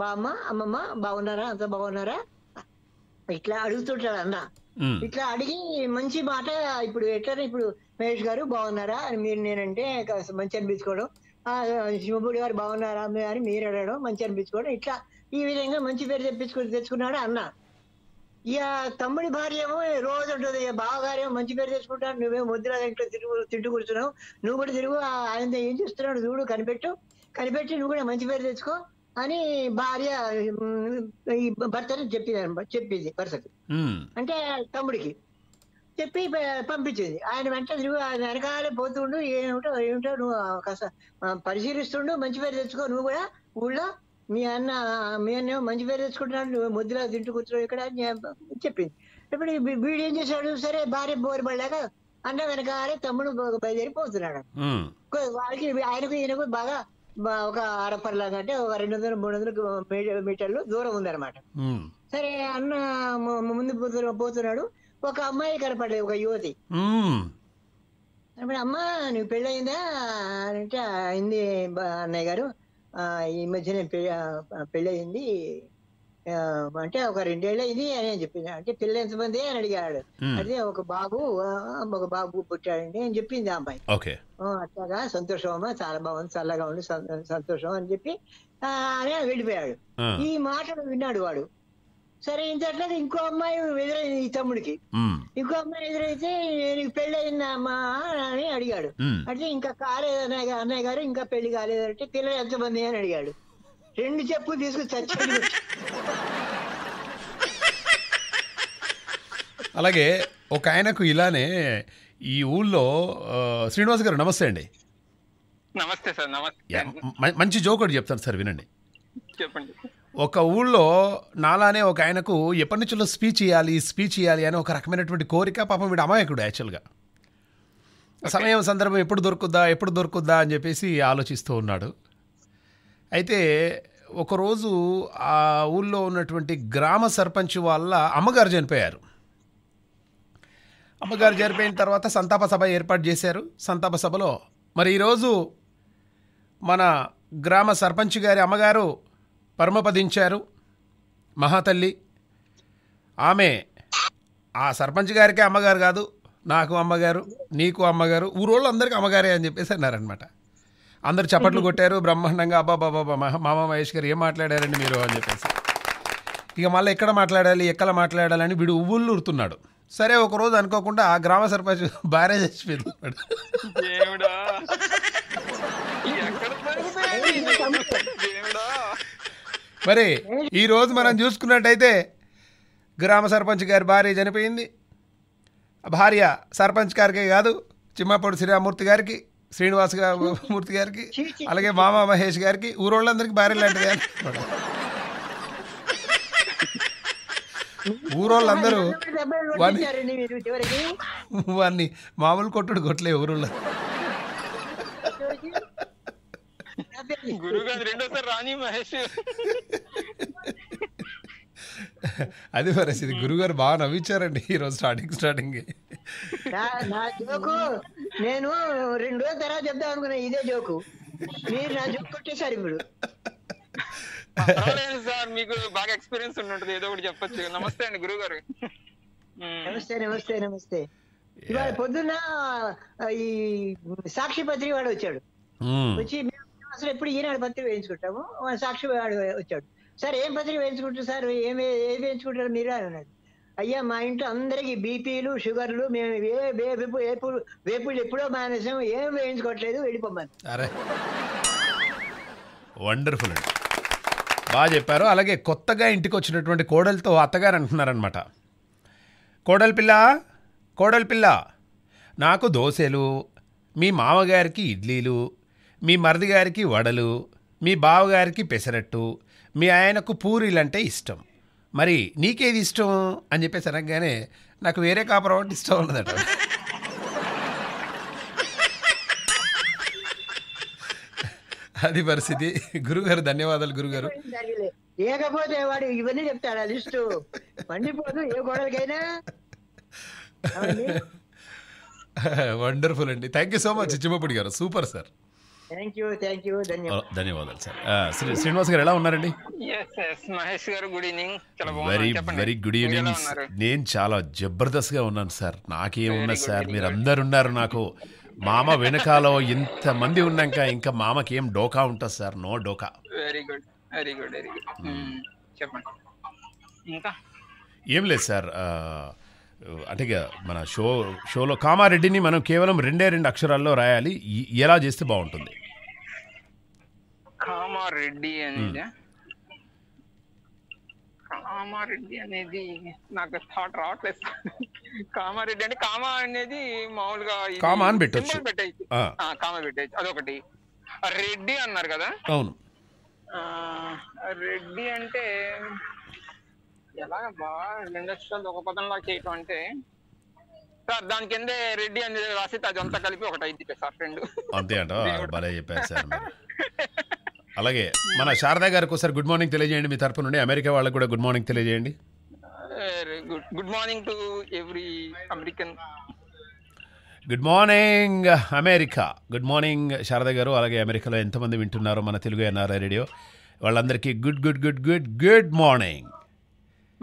S3: బామ్మ అమ్మమ్మ బాగున్నారా అంత బాగున్నారా ఇట్లా అడుగుతుంటాడు అన్న ఇట్లా అడిగి మంచి మాట ఇప్పుడు ఎట్లా ఇప్పుడు మహేష్ గారు బాగున్నారా అని మీరు నేనంటే మంచి అనిపించుకోవడం శివబుడి గారు బాగున్నారా అమ్మ అని మీరు అడగడం మంచి అనిపించుకోవడం ఇట్లా ఈ విధంగా మంచి పేరు తెప్పించుకుని తెచ్చుకున్నాడు అన్న ఇక తమ్ముడి భార్య ఏమో రోజు ఉంటుంది బావగారు ఏమో మంచి పేరు తెచ్చుకుంటాను నువ్వే ముద్ర ఇంట్లో తిరుగు తింటూ కూర్చున్నావు నువ్వు కూడా తిరుగు ఆయన ఏం చేస్తున్నాడు చూడు కనిపెట్టు కనిపెట్టి నువ్వు కూడా మంచి పేరు తెచ్చుకో అని భార్య ఈ భర్తని చెప్పింది చెప్పింది వరుసకి అంటే తమ్ముడికి చెప్పి పంపించింది ఆయన వెంట తిరుగు ఆయన వెనకాలే పోతుండు ఏమిటో ఏమిటో నువ్వు కాస్త పరిశీలిస్తుండు మంచి పేరు తెచ్చుకో నువ్వు కూడా ఊళ్ళో మీ అన్న మీ అన్న మంచి పేరు తెచ్చుకుంటున్నాడు నువ్వు ముద్దులా తింటూ కూర్చున్నావు ఇక్కడ చెప్పింది ఇప్పుడు వీడు ఏం చేశాడు సరే భార్య బోరు పడలేక అన్న వెనకాలే తమ్ముడు బయలుదేరి పోతున్నాడు వాళ్ళకి ఆయనకు ఈయనకు బాగా ఒక అరపర్లా అంటే ఒక రెండు వందల మూడు వందల మీటర్లు దూరం ఉందన్నమాట సరే అన్న ముందు పోతున్నాడు ఒక అమ్మాయి కనపడలేదు ఒక యువతి అమ్మ నువ్వు పెళ్ళయిందా అంటే అయింది అన్నయ్య గారు ఈ మధ్య నేను పెళ్ళయింది అంటే ఒక రెండేళ్ళు అయింది అని చెప్పింది అంటే పిల్ల ఎంతమంది అని అడిగాడు అదే ఒక బాబు ఒక బాబు పుట్టాడండి అని చెప్పింది ఆ అమ్మాయి అట్లాగా సంతోషం అమ్మా చాలా బాగుంది చల్లగా ఉండి సంతోషం అని చెప్పి అని వెళ్ళిపోయాడు ఈ మాటలు విన్నాడు వాడు సరే ఇంతట్లేదు ఇంకో అమ్మాయి ఎదురైంది ఈ తమ్ముడికి ఇంకో అమ్మాయి ఎదురైతే పెళ్ళి పెళ్లి అయిందమ్మా అని అడిగాడు అంటే ఇంకా కాలేదు అన్నయ్య అన్నయ్య గారు ఇంకా పెళ్లి కాలేదు అంటే పిల్లలు ఎంతమంది అని అడిగాడు రెండు చెప్పు తీసుకుని చచ్చాడు
S1: అలాగే ఒక ఆయనకు ఇలానే ఈ ఊళ్ళో శ్రీనివాస్ గారు నమస్తే అండి
S5: నమస్తే సార్ నమస్తే
S1: మంచి జోకోడు చెప్తాను సార్ వినండి చెప్పండి ఒక ఊళ్ళో నాలానే ఒక ఆయనకు ఎప్పటి నుంచిలో స్పీచ్ ఇవ్వాలి స్పీచ్ ఇవ్వాలి అని ఒక రకమైనటువంటి కోరిక పాపం వీడు అమాయకుడు యాక్చువల్గా సమయం సందర్భం ఎప్పుడు దొరుకుద్దా ఎప్పుడు దొరుకుద్దా అని చెప్పేసి ఆలోచిస్తూ ఉన్నాడు అయితే ఒకరోజు ఆ ఊళ్ళో ఉన్నటువంటి గ్రామ సర్పంచ్ వాళ్ళ అమ్మగారు చనిపోయారు అమ్మగారు చనిపోయిన తర్వాత సంతాప సభ ఏర్పాటు చేశారు సంతాప సభలో మరి ఈరోజు మన గ్రామ సర్పంచ్ గారి అమ్మగారు పరమపదించారు మహాతల్లి ఆమె ఆ సర్పంచ్ గారికే అమ్మగారు కాదు నాకు అమ్మగారు నీకు అమ్మగారు ఊరోళ్ళు అందరికీ అమ్మగారే అని చెప్పేసి అన్నారనమాట అందరు చప్పట్లు కొట్టారు బ్రహ్మాండంగా మహా మామ మహేష్ గారు ఏం మాట్లాడారండి మీరు అని చెప్పేసి ఇక మళ్ళీ ఎక్కడ మాట్లాడాలి ఎక్కడ మాట్లాడాలి అని వీడు ఊరుతున్నాడు సరే ఒకరోజు అనుకోకుండా ఆ గ్రామ సర్పంచ్ (laughs) భార్య చచ్చిపోయింది మరి ఈ రోజు మనం చూసుకున్నట్టయితే గ్రామ సర్పంచ్ గారి భార్య చనిపోయింది భార్య సర్పంచ్ గారికే కాదు చిమ్మపూడి శ్రీరామూర్తి గారికి శ్రీనివాస్ మూర్తి గారికి అలాగే మామ మహేష్ గారికి ఊరోళ్ళందరికీ భార్య లాంటిది ఊరోళ్ళందరూ వాడిని మామూలు కొట్టుడు కొట్టలే ఊరోళ్ళు
S5: గురుగారు రెండోసారి రాని మహేష్
S1: అది పరిస్థితి గురుగారు బాగా నవ్వించారండి ఈ రోజు స్టార్టింగ్ స్టార్టింగ్
S3: నేను రెండు రోజుల తర్వాత చెప్దాం అనుకున్నా ఇదే జోకు మీరు నా జోక్ కొట్టేశారు ఇప్పుడు
S5: సార్ మీకు బాగా ఎక్స్పీరియన్స్ ఉన్నట్టు ఏదో ఒకటి చెప్పొచ్చు నమస్తే అండి గురుగారు
S3: నమస్తే నమస్తే నమస్తే ఇవాళ పొద్దున్న ఈ సాక్షి పత్రిక వాడు వచ్చాడు వచ్చి మేము అసలు ఎప్పుడు ఈనాడు పత్రిక వేయించుకుంటాము సాక్షి వచ్చాడు సార్ ఏం పత్రిక వేయించుకుంటారు సార్ ఏమి ఏం వేయించుకుంటారు మీరే అన్నాడు అయ్యా మా ఇంట్లో అందరికీ బీపీలు షుగర్లు మేము ఏ వేపు వేపులు వేపులు ఎప్పుడో మానేసాం ఏం వేయించుకోవట్లేదు వెళ్ళిపోమ్మని
S1: అరే వండర్ఫుల్ అండి బాగా చెప్పారు అలాగే కొత్తగా ఇంటికి వచ్చినటువంటి కోడలతో అత్తగారు అంటున్నారనమాట కోడలి పిల్ల కోడలి పిల్ల నాకు దోశలు మీ మామగారికి ఇడ్లీలు మీ మరిది గారికి వడలు మీ బావగారికి పెసరట్టు మీ ఆయనకు పూరీలంటే ఇష్టం మరి నీకేది ఇష్టం అని చెప్పేసి అనగానే నాకు వేరే కాపురం అంటే ఇష్టం ఉండదట అది పరిస్థితి గురుగారు ధన్యవాదాలు గురుగారు
S3: లేకపోతే వాడు ఇవన్నీ చెప్తాడు
S1: ఏ వండర్ఫుల్ అండి thank you so much Chimmapudi గారు సూపర్ సార్
S3: ధన్యవాదాలు
S1: sir oh, uh, Shri Srinivas గారు ఎలా ఉన్నారండి
S3: మహేష్ గారు good evening
S5: very very good evening
S1: నేను చాలా జబర్దస్త్గా ఉన్నాను సార్ నాకేమున్నా సార్ మీరు అందరు ఉన్నారు నాకు మామ వెనకాల ఇంతమంది ఉన్నాక ఇంకా మామకి ఏం డోకా ఉంటుంది సార్ నో డోకా
S5: very good very good very good చెప్పండి ఇంకా
S1: ఏం లేదు సార్ అంటే మన షో షోలో కామారెడ్డిని మనం కేవలం రెండే రెండు అక్షరాల్లో రాయాలి ఎలా చేస్తే బాగుంటుంది
S5: కామారెడ్డి అనేది కామారెడ్డి అనేది నాకు థాట్ రావట్లేదు కామారెడ్డి అంటే కామా అనేది మామూలుగా కామా అని పెట్టచ్చు కామా కామ పెట్టచ్చు అదొకటి రెడ్డి అన్నారు కదా అవును రెడ్డి అంటే బాగా ఇండస్ట్రియల్ దొంగపదంలా చేయటం అంటే సార్ దాని కిందే రెడ్డి అని రాసి అదంతా కలిపి ఒకటి అయింది సార్ ఫ్రెండ్
S1: అంతే అంట భలే చెప్పారు సార్
S5: (laughs)
S1: అలాగే మన శారదా గారికి ఒకసారి గుడ్ మార్నింగ్ తెలియజేయండి మీ తరపు నుండి అమెరికా వాళ్ళకి కూడా గుడ్ మార్నింగ్ తెలియజేయండి
S5: good morning to every American
S1: good morning America good morning Sharada గారు అలాగే అమెరికాలో ఎంతమంది వింటున్నారో మన తెలుగు ఎన్ఆర్ఐ రేడియో వాళ్ళందరికీ good good good good good morning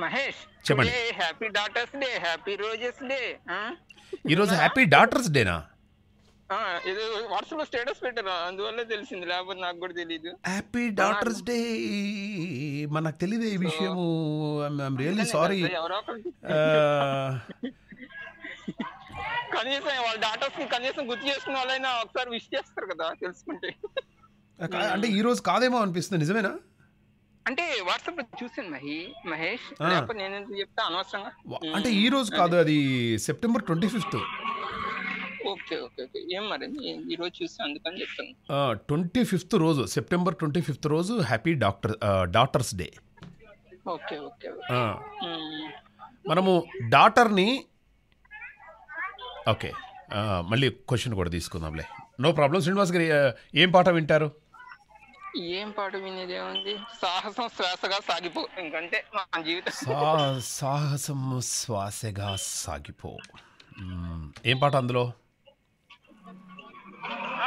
S1: Mahesh చెప్పండి happy daughters day happy roses day ఈరోజు హ్యాపీ డాటర్స్ డేనా ఇది వాట్సాప్ లో స్టేటస్ పెట్టారు అందువల్ల తెలిసింది లేకపోతే నాకు కూడా తెలియదు హ్యాపీ డాటర్స్ డే మనకు తెలియదు ఈ విషయం ఐఎమ్ రియల్లీ సారీ
S5: కనీసం వాళ్ళ డాటర్స్ కనీసం గుర్తు చేసుకున్న వాళ్ళైనా ఒకసారి విష్ చేస్తారు కదా తెలుసుకుంటే
S1: అంటే ఈ రోజు కాదేమో అనిపిస్తుంది నిజమేనా
S5: అంటే వాట్సాప్ చూసాను మహి మహేష్ నేను ఎందుకు చెప్తా అనవసరంగా అంటే ఈ రోజు
S1: కాదు అది September twenty fifth
S5: okay okay okay ఏం మరి ఈ రోజు చూస్తే అందుకని చెప్తాను
S1: ట్వంటీ ఫిఫ్త్ రోజు సెప్టెంబర్ ట్వంటీ ఫిఫ్త్ రోజు happy doctor daughters day okay okay మనము డాటర్ని ఓకే మళ్ళీ క్వశ్చన్ కూడా తీసుకుందాంలే నో ప్రాబ్లం శ్రీనివాస్ గారి ఏం పాట వింటారు
S5: ఏం పాట వినేదే సాహసం శ్వాసగా సాగిపో ఇంకంటే మా జీవితం
S1: సాహసం శ్వాసగా సాగిపో ఏం పాట అందులో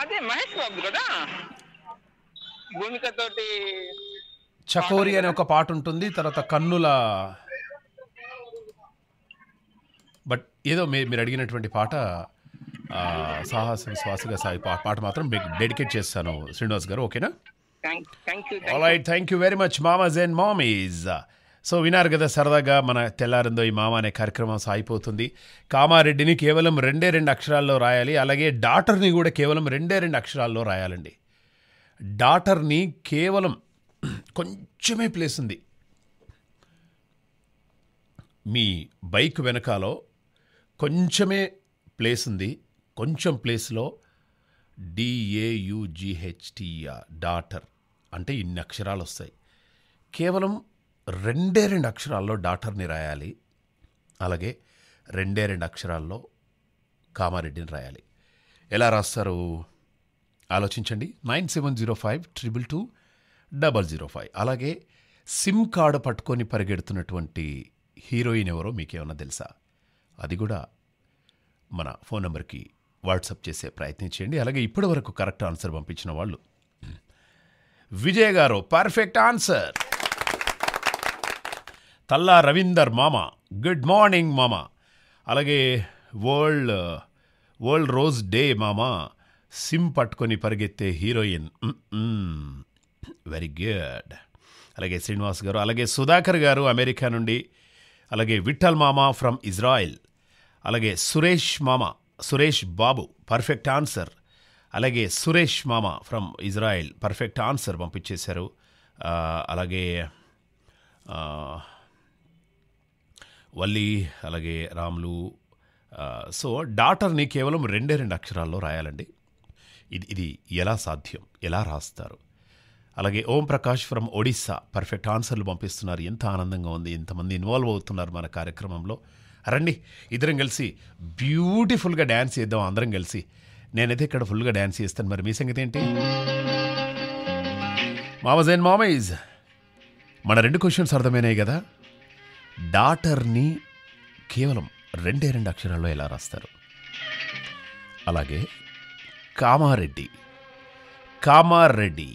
S5: అదే మహేష్ బాబు కదా భూమికతోటి
S1: చకోరి అనే ఒక పాట ఉంటుంది తర్వాత కన్నుల బట్ ఏదో మీరు అడిగినటువంటి పాట సాహసం శ్వాసగా సాగి పాట మాత్రం డెడికేట్ చేస్తాను శ్రీనివాస్ గారు ఓకేనా thank you thank you very much మామాజ్ అండ్ మామీస్ సో వినారు కదా సరదాగా మన తెల్లారిందో ఈ మామ అనే కార్యక్రమం సాగిపోతుంది కామారెడ్డిని కేవలం రెండే రెండు అక్షరాల్లో రాయాలి అలాగే డాటర్ని కూడా కేవలం రెండే రెండు అక్షరాల్లో రాయాలండి డాటర్ని కేవలం కొంచెమే ప్లేస్ ఉంది మీ బైక్ వెనకాలో కొంచెమే ప్లేస్ ఉంది కొంచెం ప్లేస్లో డిఏయుజిహెచ్టిఆర్ డాటర్ e అంటే ఇన్ని అక్షరాలు వస్తాయి కేవలం రెండే రెండు అక్షరాల్లో డాటర్ని రాయాలి అలాగే రెండే రెండు అక్షరాల్లో కామారెడ్డిని రాయాలి ఎలా రాస్తారు ఆలోచించండి nine seven zero five triple two double zero five అలాగే సిమ్ కార్డు పట్టుకొని పరిగెడుతున్నటువంటి హీరోయిన్ ఎవరో మీకేమన్నా తెలుసా అది కూడా మన ఫోన్ నెంబర్కి వాట్సాప్ చేసే ప్రయత్నం చేయండి అలాగే ఇప్పటి వరకు కరెక్ట్ ఆన్సర్ పంపించిన వాళ్ళు విజయ్ గారు పర్ఫెక్ట్ ఆన్సర్ తల్లా రవీందర్ మామ గుడ్ మార్నింగ్ మామ అలాగే వరల్డ్ వరల్డ్ రోజ్ డే మామ సిమ్ పట్టుకొని పరిగెత్తే హీరోయిన్ వెరీ గుడ్ అలాగే శ్రీనివాస్ గారు అలాగే సుధాకర్ గారు అమెరికా నుండి అలాగే విఠల్ మామ ఫ్రమ్ ఇజ్రాయిల్ అలాగే సురేష్ మామ సురేష్ బాబు పర్ఫెక్ట్ ఆన్సర్ అలాగే సురేష్ మామ ఫ్రమ్ ఇజ్రాయెల్ పర్ఫెక్ట్ ఆన్సర్ పంపించేశారు అలాగే వల్లి అలాగే రాములు సో డాటర్ని కేవలం రెండే రెండు అక్షరాల్లో రాయాలండి ఇది ఇది ఎలా సాధ్యం ఎలా రాస్తారు అలాగే ఓం ప్రకాష్ ఫ్రమ్ ఒడిస్సా పర్ఫెక్ట్ ఆన్సర్లు పంపిస్తున్నారు ఎంత ఆనందంగా ఉంది ఇంతమంది ఇన్వాల్వ్ అవుతున్నారు మన కార్యక్రమంలో రండి ఇద్దరం కలిసి బ్యూటిఫుల్గా డ్యాన్స్ చేద్దాం అందరం కలిసి నేనైతే ఇక్కడ ఫుల్గా డ్యాన్స్ చేస్తాను మరి మీ సంగతి ఏంటి మామజ్ అండ్ మామైజ్ మన రెండు క్వశ్చన్స్ అర్థమైనాయి కదా డాటర్ని కేవలం రెండే రెండు అక్షరాల్లో ఎలా రాస్తారు అలాగే కామారెడ్డి కామారెడ్డి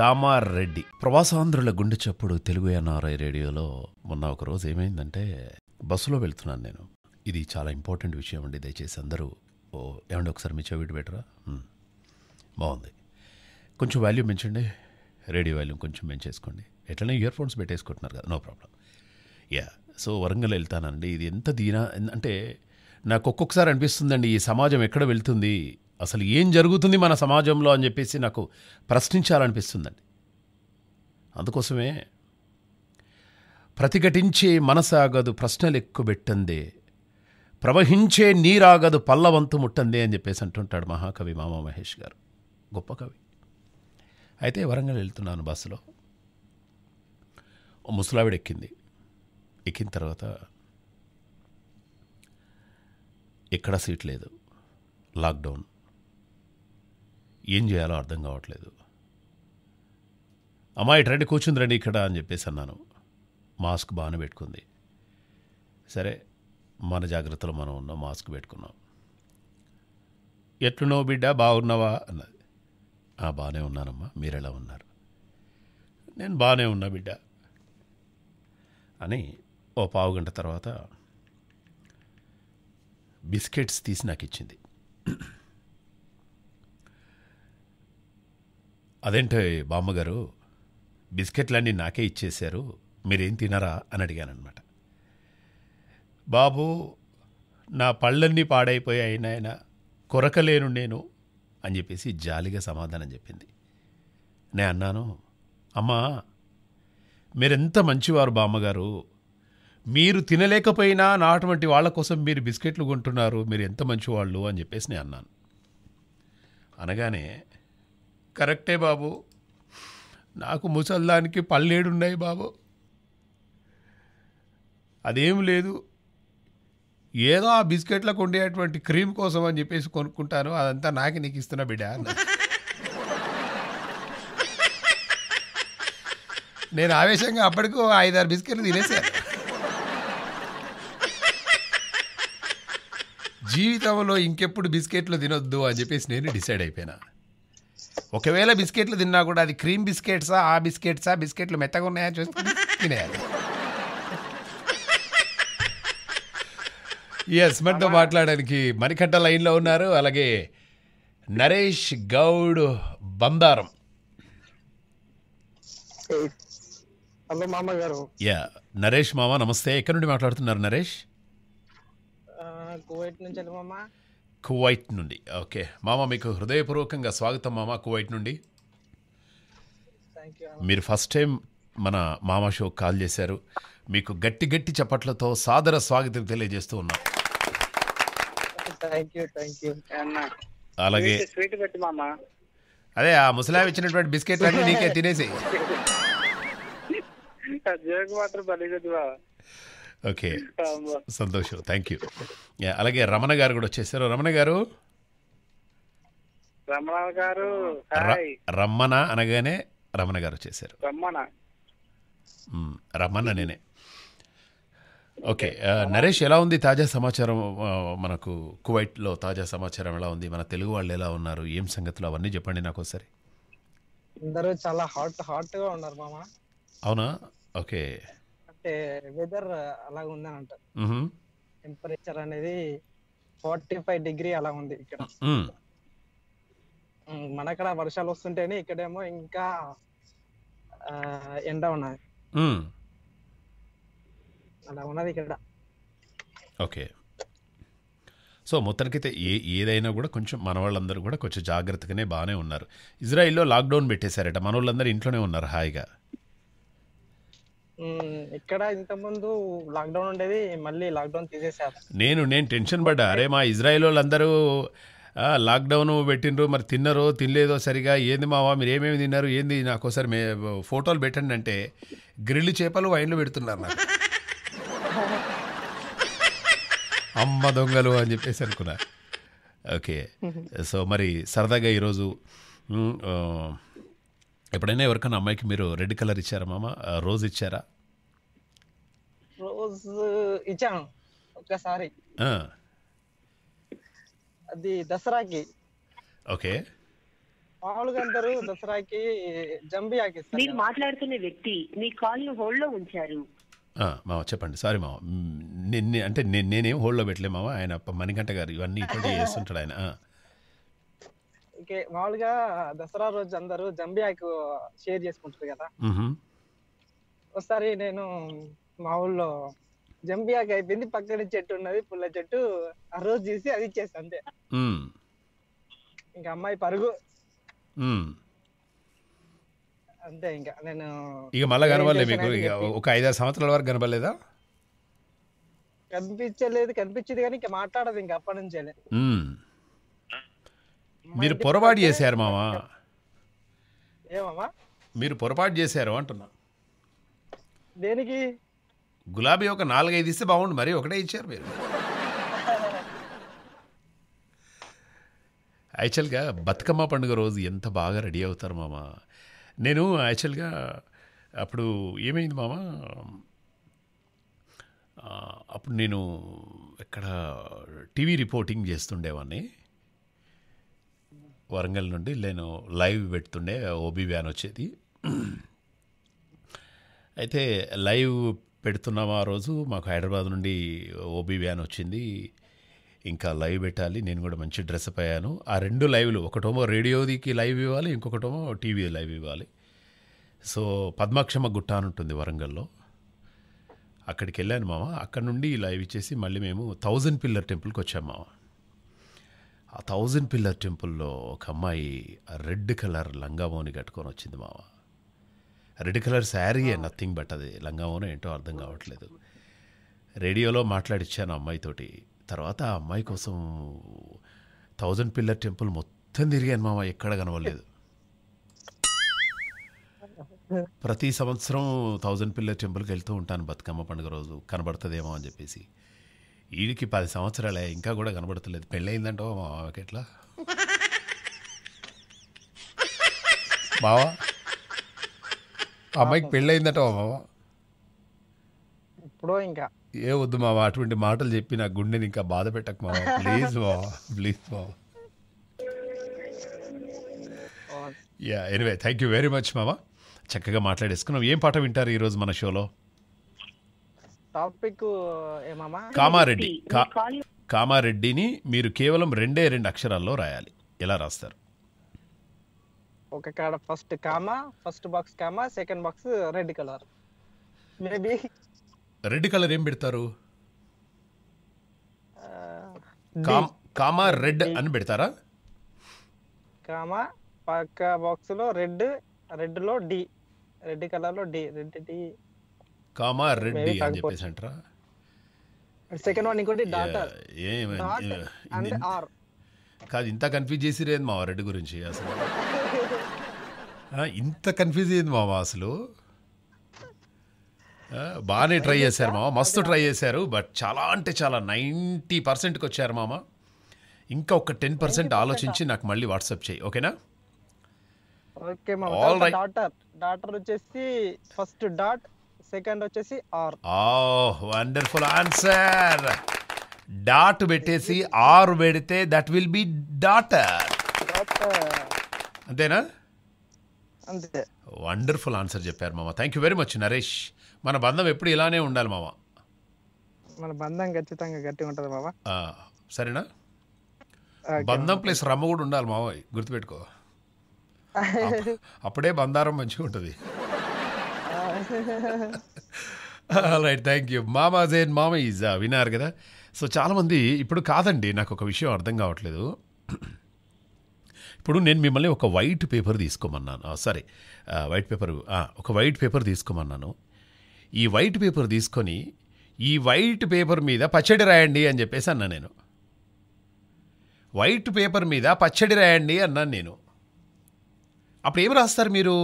S1: కామారెడ్డి ప్రవాసాంధ్రుల గుండె చప్పుడు తెలుగు ఎన్ఆర్ఐ రేడియోలో మొన్న ఒకరోజు ఏమైందంటే బస్సులో వెళ్తున్నాను నేను ఇది చాలా ఇంపార్టెంట్ విషయం అండి దయచేసి అందరూ ఓ ఏమండి ఒకసారి మీ చెవిటి పెట్టరా బాగుంది కొంచెం వాల్యూమ్ పెంచండి రేడియో వాల్యూమ్ కొంచెం పెంచేసుకోండి ఎట్లనే ఇయర్ ఫోన్స్ పెట్టేసుకుంటున్నారు కదా no problem yeah so Warangal వెళ్తానండి ఇది ఎంత దీనా అంటే నాకు ఒక్కొక్కసారి అనిపిస్తుందండి ఈ సమాజం ఎక్కడ వెళ్తుంది అసలు ఏం జరుగుతుంది మన సమాజంలో అని చెప్పేసి నాకు ప్రశ్నించాలనిపిస్తుందండి అందుకోసమే ప్రతిఘటించే మనసాగదు ప్రశ్నలెక్కుబెట్టందే ప్రవహించే నీరాగదు పల్లవంతు ముట్టందే అని చెప్పేసి అంటుంటాడు మహాకవి మామ మహేష్ గారు గొప్ప కవి అయితే వరంగల్ వెళ్తున్నాను బస్సులో ముసలావిడ ఎక్కింది ఎక్కిన తర్వాత ఎక్కడా సీట్ లేదు లాక్డౌన్ ఏం చేయాలో అర్థం కావట్లేదు అమ్మాయి ఇటు రండి కూర్చుంది రండి ఇక్కడ అని చెప్పేసి అన్నాను మాస్క్ బాగానే పెట్టుకుంది సరే మన జాగ్రత్తలో మనం ఉన్నాం మాస్క్ పెట్టుకున్నాం ఎట్లున్నావు బిడ్డ బాగున్నావా అన్నది బాగానే ఉన్నానమ్మా మీరు ఎలా ఉన్నారు నేను బాగానే ఉన్నా బిడ్డ అని ఓ పావు గంట తర్వాత బిస్కెట్స్ తీసి నాకు ఇచ్చింది అదేంటో బామ్మగారు బిస్కెట్లన్నీ నాకే ఇచ్చేశారు మీరేం తినరా అని అడిగానమాట బాబు నా పళ్ళన్నీ పాడైపోయాయి నాయన కొరకలేను నేను అని చెప్పేసి జాలిగా సమాధానం చెప్పింది నే అన్నాను అమ్మా మీరెంత మంచివారు బామ్మగారు మీరు తినలేకపోయినా నా అటువంటి వాళ్ళ కోసం మీరు బిస్కెట్లు కొంటున్నారు మీరు ఎంత మంచివాళ్ళు అని చెప్పేసి నేను అన్నాను అనగానే కరెక్టే బాబు నాకు ముసల్దానికి పళ్ళేడున్నాయి బాబు అదేం లేదు ఏదో ఆ బిస్కెట్లకు ఉండేటువంటి క్రీమ్ కోసం అని చెప్పేసి కొనుక్కుంటాను అదంతా నాకి నీకు ఇస్తున్నా బిడ్డ నేను ఆవేశంగా అప్పటికు ఐదారు బిస్కెట్లు తినేసాను జీవితంలో ఇంకెప్పుడు బిస్కెట్లు తినొద్దు అని చెప్పేసి నేను డిసైడ్ అయిపోయినా ఒకవేళ బిస్కెట్లు తిన్నా కూడా అది క్రీమ్ బిస్కెట్సా ఆ బిస్కెట్సా బిస్కెట్లు మెత్తగా ఉన్నాయా చూసి తినేయాలి ఎస్ (laughs) మనతో మాట్లాడడానికి మణికంఠ లైన్లో ఉన్నారు అలాగే నరేష్ గౌడ్ బందారం
S5: హలో మామ గారు
S1: యా నరేష్ మామ నమస్తే ఎక్కడి నుండి మాట్లాడుతున్నారు నరేష్
S5: కువైట్ నుంచి మామ
S1: కువైట్ నుండి ఓకే మామ మీకు హృదయపూర్వకంగా స్వాగతం మామ కువైట్ నుండి మీరు ఫస్ట్ టైం మన మామ షో కాల్ చేశారు మీకు గట్టి గట్టి చప్పట్లతో సాదర స్వాగతం తెలియజేస్తూ ఉన్నాం అలాగే స్వీట్ పెట్టి అదే ఆ ముసలావి ఇచ్చినటువంటి బిస్కెట్ అన్ని నీకే తినేసి ఓకే సంతోషం థ్యాంక్ యూ అలాగే రమణ గారు కూడా వచ్చేసారు రమణ గారు
S6: రమణ గారు
S1: రమ్మన అనగానే రమణ గారు వచ్చేసారు రమ్మన రమణ నేనే ఓకే నరేష్ ఎలా ఉంది తాజా సమాచారం మనకు కువైట్లో తాజా సమాచారం ఎలా ఉంది మన తెలుగు వాళ్ళు ఎలా ఉన్నారు ఏం సంగతులు అవన్నీ చెప్పండి నాకు ఒకసారి
S5: అందరూ చాలా హాట్ హాట్ గా ఉన్నారు మామ
S1: అవునా ఓకే
S5: అంటే వెదర్ అలా ఉందని అంట టెంపరేచర్ అనేది ఫార్టీ ఫైవ్ డిగ్రీ అలా ఉంది ఇక్కడ మనక్కడ వర్షాలు వస్తుంటేనే ఇక్కడేమో ఇంకా ఎండ ఉన్నాయి అలా ఉన్నది ఇక్కడ
S1: ఓకే సో మొత్తానికైతే ఏ ఏదైనా కూడా కొంచెం మన వాళ్ళందరూ కూడా కొంచెం జాగ్రత్తగానే బాగానే ఉన్నారు ఇజ్రాయిల్లో లాక్డౌన్ పెట్టేశారట మన వాళ్ళందరూ ఇంట్లోనే ఉన్నారు హాయిగా
S5: ఇక్కడ ఇంతకుముందు లాక్డౌన్ ఉండేది మళ్ళీ లాక్డౌన్ తీసేశారు
S1: నేను నేను టెన్షన్ పడ్డా అరే మా ఇజ్రాయిల్ వాళ్ళందరూ లాక్డౌన్ పెట్టినరు మరి తిన్నరు తినలేదో సరిగా ఏంది మావా మీరు ఏమేమి తిన్నారు ఏంది నాకు ఒకసారి ఫోటోలు పెట్టండి అంటే గ్రిల్ చేపలు వైన్లు పెడుతున్నారు నాకు అమ్మ దొంగలు అని చెప్పేసి అనుకున్నా ఓకే సో మరి సరదాగా ఈరోజు ఎప్పుడైనా ఎవరికైనా అమ్మాయికి మీరు రెడ్ కలర్ ఇచ్చారా మామ రోజు ఇచ్చారా
S5: రోజ్ ఇచ్చాను ఒకసారి అది దసరాకి ఓకే మామూలుగా అందరు దసరాకి జంబియాకి మీరు మాట్లాడుతున్న వ్యక్తి మీ కాల్ హోల్డ్ లో ఉంచారు
S1: మామ చెప్పండి సారీ మామ అంటే నేనేం హోల్డ్లో పెట్టలేమా ఆయన మణికంట గారు ఇవన్నీ ఇటువంటి (laughs) చేస్తుంటాడు ఆయన
S5: మామూలుగా దసరా రోజు అందరూ జంబియాకు షేర్ చేసుకుంటారు కదా ఒకసారి నేను మా ఊళ్ళో జంబియాకి అయిపోయింది పక్కన చెట్టు ఉన్నది పుల్ల చెట్టు ఆ రోజు తీసి అది ఇచ్చేసి అంతే ఇంకా అమ్మాయి పరుగు అంతే ఇంకా నేను ఇక మళ్ళీ కనబడలేదు మీకు
S1: ఒక ఐదారు సంవత్సరాల వరకు కనబడలేదా
S5: కనిపించలేదు కనిపించింది కానీ ఇంకా మాట్లాడదు ఇంకా అప్పటి నుంచే మీరు పొరపాటు చేశారు మామా ఏమమ్మా
S1: మీరు పొరపాటు చేశారు అంటున్నా దేనికి గులాబీ ఒక నాలుగైదు ఇస్తే బాగుండు మరి ఒకటే ఇచ్చారు మీరు యాక్చువల్గా బతుకమ్మ పండుగ రోజు ఎంత బాగా రెడీ అవుతారు మామ నేను యాక్చువల్గా అప్పుడు ఏమైంది మామ అప్పుడు నేను ఇక్కడ టీవీ రిపోర్టింగ్ చేస్తుండేవాడిని వరంగల్ నుండి నేను లైవ్ పెడుతుండే ఓబీ వ్యాన్ వచ్చేది అయితే లైవ్ పెడుతున్నాం ఆ రోజు మాకు హైదరాబాద్ నుండి ఓబీ వ్యాన్ వచ్చింది ఇంకా లైవ్ పెట్టాలి నేను కూడా మంచి డ్రెస్అప్ అయ్యాను ఆ రెండు లైవ్లు ఒకటోమో రేడియోదికి లైవ్ ఇవ్వాలి ఇంకొకటోమో టీవీ లైవ్ ఇవ్వాలి సో పద్మాక్షమ గుట్ట అని ఉంటుంది వరంగల్లో అక్కడికి వెళ్ళాను మామ అక్కడ నుండి ఇలా చేసి మళ్ళీ మేము థౌజండ్ పిల్లర్ టెంపుల్కి వచ్చాము మామ ఆ థౌజండ్ పిల్లర్ టెంపుల్లో ఒక అమ్మాయి రెడ్ కలర్ లంగామోని కట్టుకొని వచ్చింది మామ red colour sari nothing but అది లంగామోనో ఏంటో అర్థం కావట్లేదు రేడియోలో మాట్లాడిచ్చాను అమ్మాయితోటి తర్వాత ఆ అమ్మాయి కోసం థౌజండ్ పిల్లర్ టెంపుల్ మొత్తం తిరిగాను మామ ఎక్కడ కనవలేదు ప్రతి సంవత్సరం థౌజండ్ పిల్లర్ టెంపుల్కి వెళ్తూ ఉంటాను బతుకమ్మ పండుగ రోజు కనబడుతుందేమో అని చెప్పేసి వీడికి పది సంవత్సరాలే ఇంకా కూడా కనబడతలేదు పెళ్ళయిందంటో మా మామకి ఎట్లా మావా అమ్మాయికి పెళ్ళయిందట మావా ఇప్పుడు ఇంకా ఏ వద్దు మావా అటువంటి మాటలు చెప్పి నా గుండెని ఇంకా బాధ పెట్టకు మావా ప్లీజ్ బావా ప్లీజ్ బావా yeah anyway thank you very much మావా చక్కగా మాట్లాడేసుకున్నాం ఏం పాట వింటారు ఈరోజు మన షోలో
S5: టాపిక్ కామారెడ్డి
S1: కామారెడ్డిని మీరు కేవలం రెండే రెండు అక్షరాల్లో రాయాలి ఎలా రాస్తారు
S5: ఒక కాడ first comma first box comma second box red colour maybe
S1: red colour ఏం పెడతారు కామా రెడ్ అని పెడతారా
S5: కామా పక్క బాక్స్ లో రెడ్ రెడ్ లో డి రెడ్ కలర్ లో D red D
S1: comma Reddy అని చెప్పేసి అంటారా
S5: సెకండ్ వన్ ఇంకోటి డాటర్ అంటే ఆర్
S1: కాదు ఇంత కన్ఫ్యూజ్ చేసిరేది మా రెడ్డి గురించి అసలు (laughs) ఇంత కన్ఫ్యూజ్ అయింది మామ అసలు బాగానే ట్రై చేశారు మామ మస్తు ట్రై చేశారు బట్ చాలా అంటే చాలా నైంటీ పర్సెంట్కి వచ్చారు మామ ఇంకా ఒక టెన్ పర్సెంట్ ఆలోచించి నాకు మళ్ళీ వాట్సాప్ చేయి ఓకేనా
S5: ఆల్ రైట్ డాటర్ వచ్చేసి ఫస్ట్ డాట్ సెకండ్ వచ్చేసి R
S1: oh wonderful answer dot పెట్టేసి ఆర్ పెడితే దట్ విల్ బి డాటర్ అంతేనా అంతే వండర్ఫుల్ ఆన్సర్ చెప్పారు మామ thank you very much Naresh మన బంధం ఎప్పుడు ఇలానే ఉండాలి మామ
S5: మన బంధం ఖచ్చితంగా గట్టి ఉంటుంది మామ
S1: సరేనా బంధం ప్లస్ రమ్మ కూడా ఉండాలి మామ గుర్తుపెట్టుకో అప్పుడే బందారం మంచిగా ఉంటుంది రైట్ థ్యాంక్ యూ మామా జైన్ మామ ఈజ్ విన్నారు కదా సో చాలామంది ఇప్పుడు కాదండి నాకు ఒక విషయం అర్థం కావట్లేదు ఇప్పుడు నేను మిమ్మల్ని ఒక వైట్ పేపర్ తీసుకోమన్నాను సారీ వైట్ పేపర్ ఒక వైట్ పేపర్ తీసుకోమన్నాను ఈ వైట్ పేపర్ తీసుకొని ఈ వైట్ పేపర్ మీద పచ్చడి రాయండి అని చెప్పేసి అన్నా నేను వైట్ పేపర్ మీద పచ్చడి రాయండి అన్నాను నేను అప్పుడు ఏమి రాస్తారు మీరు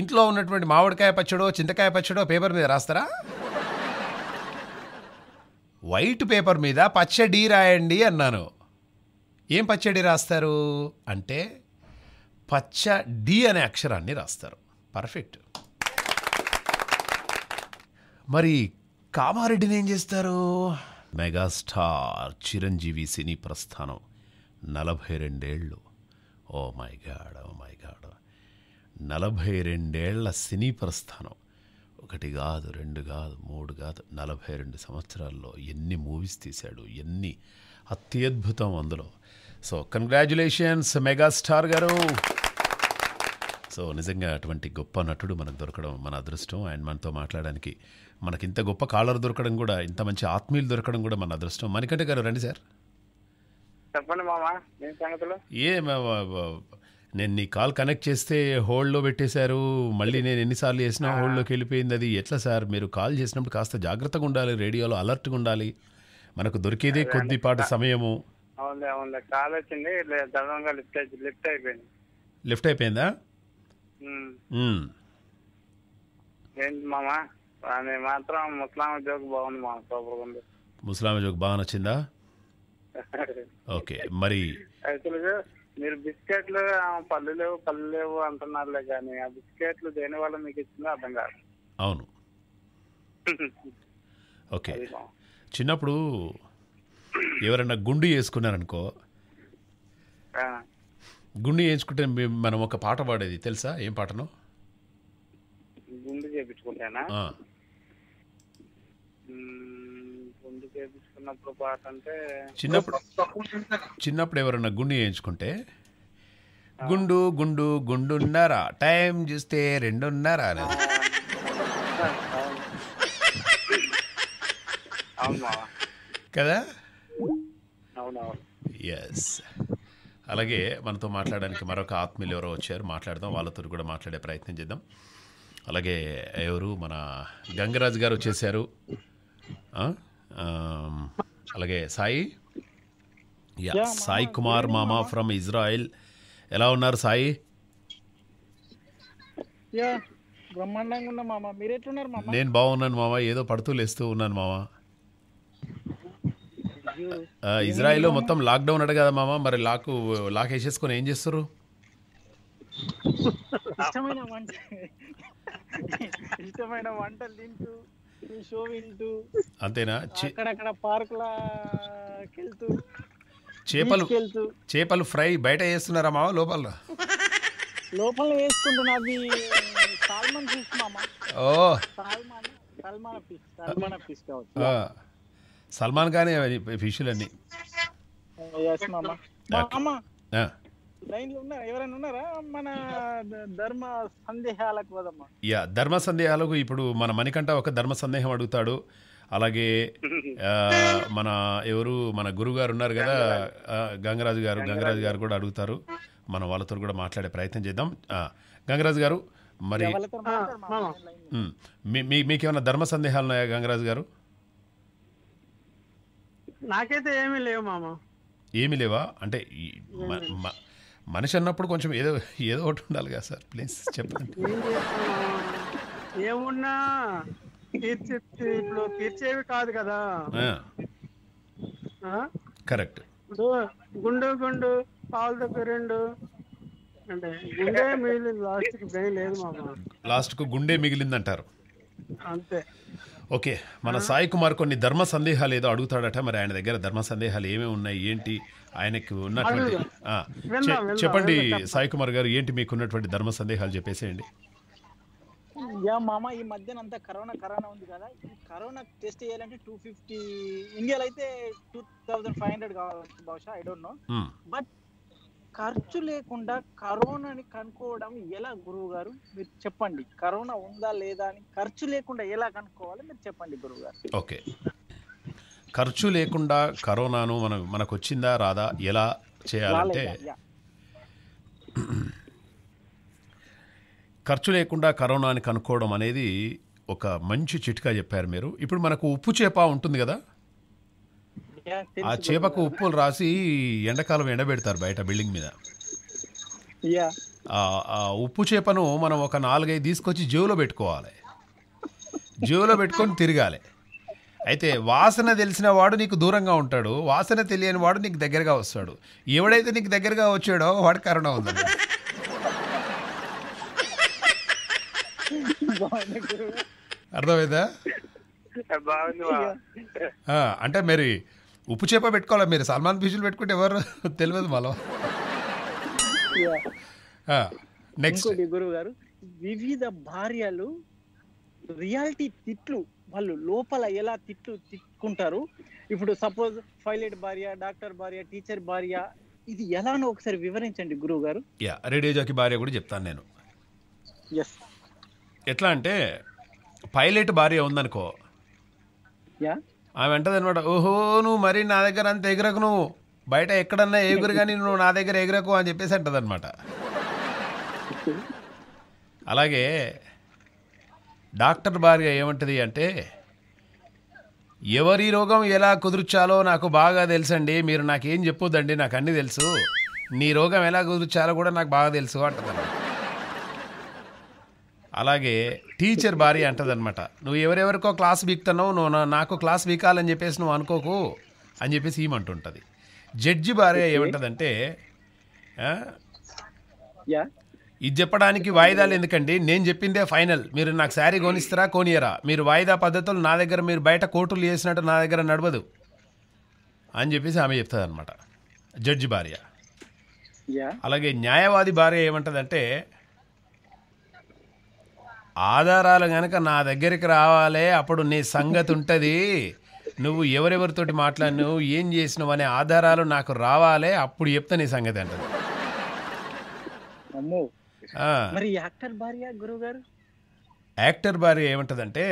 S1: ఇంట్లో ఉన్నటువంటి మామిడికాయ పచ్చడో చింతకాయ పచ్చడో పేపర్ మీద రాస్తారా వైట్ పేపర్ మీద పచ్చడి రాయండి అన్నాను ఏం పచ్చడి రాస్తారు అంటే పచ్చ డి అనే అక్షరాన్ని రాస్తారు పర్ఫెక్ట్ మరి కామారెడ్డిని ఏం చేస్తారు మెగాస్టార్ చిరంజీవి సినీ ప్రస్థానం నలభై రెండేళ్ళు oh my god oh my god నలభై రెండేళ్ల సినీ ప్రస్థానం ఒకటి కాదు రెండు కాదు మూడు కాదు నలభై రెండు సంవత్సరాల్లో ఎన్ని మూవీస్ తీశాడు ఎన్ని అత్యద్భుతం అందులో సో కంగ్రాచులేషన్స్ మెగాస్టార్ గారు సో నిజంగా అటువంటి గొప్ప నటుడు మనకు దొరకడం మన అదృష్టం అండ్ మనతో మాట్లాడడానికి మనకి ఇంత గొప్ప కాలర్ దొరకడం కూడా ఇంత మంచి ఆత్మీయులు దొరకడం కూడా మన అదృష్టం మణికంఠ గారు రండి సార్ చెప్పండి మామా నేను నీ కాల్ కనెక్ట్ చేస్తే హోల్డ్లో పెట్టేశారు మళ్ళీ నేను ఎన్నిసార్లు చేసినా హోల్డ్లోకి వెళ్ళిపోయింది అది ఎట్లా సార్ మీరు కాల్ చేసినప్పుడు కాస్త జాగ్రత్తగా ఉండాలి రేడియోలో అలర్ట్గా ఉండాలి మనకు దొరికేదే కొద్దిపాటి సమయము
S6: కాల్ వచ్చింది లిఫ్ట్ లిఫ్ట్ అయిపోయింది లిఫ్ట్ అయిపోయిందా ఏంటి మామా మాత్రం ముస్లాం బాగుంది మా
S1: ముస్లాం జోక్ బాగా నచ్చిందా ఓకే మరి
S6: యాక్చువల్గా మీరు బిస్కెట్లు పళ్ళు లేవు పళ్ళు లేవు అంటున్నారులే కానీ ఆ బిస్కెట్లు దేని వల్ల మీకు ఇచ్చిందో అర్థం కాదు అవును ఓకే
S1: చిన్నప్పుడు ఎవరైనా గుండు వేసుకున్నారనుకో గుండు వేయించుకుంటే మనం ఒక పాట పాడేది తెలుసా ఏం పాటను
S6: గుండు చేయించుకుంటేనా చిన్నప్పుడు
S1: చిన్నప్పుడు ఎవరన్నా గుండు చేయించుకుంటే గుండు గుండు గుండున్నారా టైం చూస్తే రెండు అనేది కదా ఎస్ అలాగే మనతో మాట్లాడడానికి మరొక ఆత్మీయులు ఎవరో వచ్చారు మాట్లాడదాం వాళ్ళతో కూడా మాట్లాడే ప్రయత్నం చేద్దాం అలాగే ఎవరు మన గంగరాజు గారు వచ్చేసారు Um, అలాగే సాయి యా సాయి కుమార్ మామా ఫ్రమ్ ఇజ్రాయెల్ ఎలా ఉన్నారు సాయి
S7: యా నేను
S1: బాగున్నాను మామ ఏదో పడుతూ లేస్తూ ఉన్నాను మామ ఇజ్రాయెల్ uh, మొత్తం లాక్డౌన్ అడ కదా మామ మరి లాక్ లాక్ వేసేసుకొని ఏం చేస్తారు
S7: ఇష్టమైన వంట ఇష్టమైన వంటలు తింటూ షో వింటూ అంతేనా అక్కడక్కడ
S1: చేపలు చేపలు ఫ్రై బయట వేస్తున్నారా మామ లోపల
S7: లోపల వేసుకుంటున్నా అది సాల్మన్ ఫిష్ మామ oh salmon salmon fish salmon fish కావచ్చు
S1: సల్మాన్ ఫిష్లన్నీ
S7: ఎస్ మామ మామ ధర్మ సందేహాలకు
S1: యా ధర్మ సందేహాలకు ఇప్పుడు మన మణికంట ఒక ధర్మ సందేహం అడుగుతాడు అలాగే మన ఎవరు మన గురువు గారు ఉన్నారు కదా గంగరాజు గారు గంగరాజు గారు కూడా అడుగుతారు మనం వాళ్ళతో కూడా మాట్లాడే ప్రయత్నం చేద్దాం గంగరాజు గారు మరి మీకేమైనా ధర్మ సందేహాలు ఉన్నాయా గంగరాజు గారు
S6: నాకైతే ఏమీ లేవు మామ
S1: ఏమి లేవా అంటే మనిషి అన్నప్పుడు కొంచెం ఏదో ఏదో ఒకటి ఉండాలి కదా సార్ ప్లీజ్ చెప్పండి
S6: ఏమున్నా తీర్చే
S7: ఇప్పుడు తీర్చేవి కాదు కదా కరెక్ట్ ఇప్పుడు గుండు గుండు పాలు దగ్గర రెండు అంటే గుండె మిగిలింది
S6: లాస్ట్ కి లేదు మామూలు
S1: లాస్ట్ కు గుండె మిగిలింది అంటారు అంతే ఓకే మన సాయి కుమార్ కొన్ని ధర్మ సందేహాలు ఏదో అడుగుతాడట మరి ఆయన దగ్గర ధర్మ సందేహాలు ఏమేమి ఉన్నాయి ఏంటి ఆయనకు ఉన్నటువంటి చెప్పండి సాయి కుమార్ గారు ఏంటి మీకు ఉన్నటువంటి ధర్మ సందేహాలు చెప్పేసేయండి
S7: యా మామ ఈ మధ్యన అంతా కరోనా కరోనా ఉంది కదా ఈ కరోనా టెస్ట్ చేయాలంటే టూ ఫిఫ్టీ ఇండియాలో అయితే టూ థౌజండ్ ఫైవ్ హండ్రెడ్ కావాలి బహుశా ఐ డోంట్ నో బట్ ఖర్చు లేకుండా కరోనాని కనుక్కోవడం ఎలా గురువు గారు మీరు చెప్పండి కరోనా ఉందా లేదా అని ఖర్చు లేకుండా ఎలా కనుక్కోవాలి మీరు చెప్పండి గురువు గారు
S1: ఓకే ఖర్చు లేకుండా కరోనాను మనం మనకు వచ్చిందా రాదా ఎలా చేయాలంటే ఖర్చు లేకుండా కరోనాని కనుక్కోవడం అనేది ఒక మంచి చిట్కా చెప్పారు మీరు ఇప్పుడు మనకు ఉప్పు చేప ఉంటుంది కదా ఆ చేపకు ఉప్పులు రాసి ఎండాకాలం ఎండబెడతారు బయట బిల్డింగ్ మీద ఉప్పు చేపను మనం ఒక నాలుగైదు తీసుకొచ్చి జేవులో పెట్టుకోవాలి జేవులో పెట్టుకొని తిరగాలి అయితే వాసన తెలిసిన వాడు నీకు దూరంగా ఉంటాడు వాసన తెలియని వాడు నీకు దగ్గరగా వస్తాడు ఎవడైతే నీకు దగ్గరగా వచ్చాడో వాడు కరోనా ఉంది అర్థమైందా అంటే మరి ఉప్పు చేప పెట్టుకోవాలి మీరు సల్మాన్ బీచ్లు పెట్టుకుంటే ఎవరు తెలియదు మళ్ళా నెక్స్ట్
S7: గురువు గారు వివిధ భార్యలు రియాలిటీ తిట్లు వాళ్ళు లోపల ఎలా తిట్టు తిట్టుకుంటారు ఇప్పుడు సపోజ్ పైలట్ భార్య డాక్టర్ భార్య టీచర్ భార్య ఇది ఎలానో ఒకసారి వివరించండి గురువు గారు
S1: యా రేడియోజాకి భార్య కూడా చెప్తాను నేను ఎస్ ఎట్లా అంటే పైలట్ భార్య ఉందనుకో యా ఆమె అంటది అనమాట ఓహో నువ్వు మరి నా దగ్గర అంత ఎగరకు నువ్వు బయట ఎక్కడన్నా ఎగురు కానీ (laughs) నువ్వు నా దగ్గర ఎగరకు అని చెప్పేసి అంటదనమాట (laughs) అలాగే డాక్టర్ భార్య ఏమంటది అంటే ఎవరి రోగం ఎలా కుదుర్చాలో నాకు బాగా తెలుసండి మీరు నాకేం చెప్పొద్దండి నాకు అన్నీ తెలుసు నీ రోగం ఎలా కుదుర్చాలో కూడా నాకు బాగా తెలుసు అంటదన్నమాట అలాగే టీచర్ భార్య అంటదనమాట నువ్వు ఎవరెవరికో క్లాస్ బీక్తున్నావు నువ్వు నాకు క్లాస్ బీకాలని చెప్పేసి నువ్వు అనుకోకు అని చెప్పేసి ఏమంటుంటుంది జడ్జి భార్య ఏమంటదంటే ఇది చెప్పడానికి వాయిదాలు ఎందుకండి నేను చెప్పిందే ఫైనల్ మీరు నాకు శారీ కొనిస్తారా కోనియరా మీరు వాయిదా పద్ధతులు నా దగ్గర మీరు బయట కోర్టులు చేసినట్టు నా దగ్గర నడవదు అని చెప్పేసి ఆమె చెప్తుంది అనమాట జడ్జి భార్య అలాగే న్యాయవాది భార్య అంటే ఆధారాలు కనుక నా దగ్గరికి రావాలే అప్పుడు నీ సంగతి ఉంటుంది నువ్వు ఎవరెవరితోటి నువ్వు ఏం చేసినావు అనే ఆధారాలు నాకు రావాలే అప్పుడు చెప్తా నీ సంగతి అంటది మరి
S7: యాక్టర్ భార్య గురువు గారు
S1: యాక్టర్ భార్య ఏమంటదంటే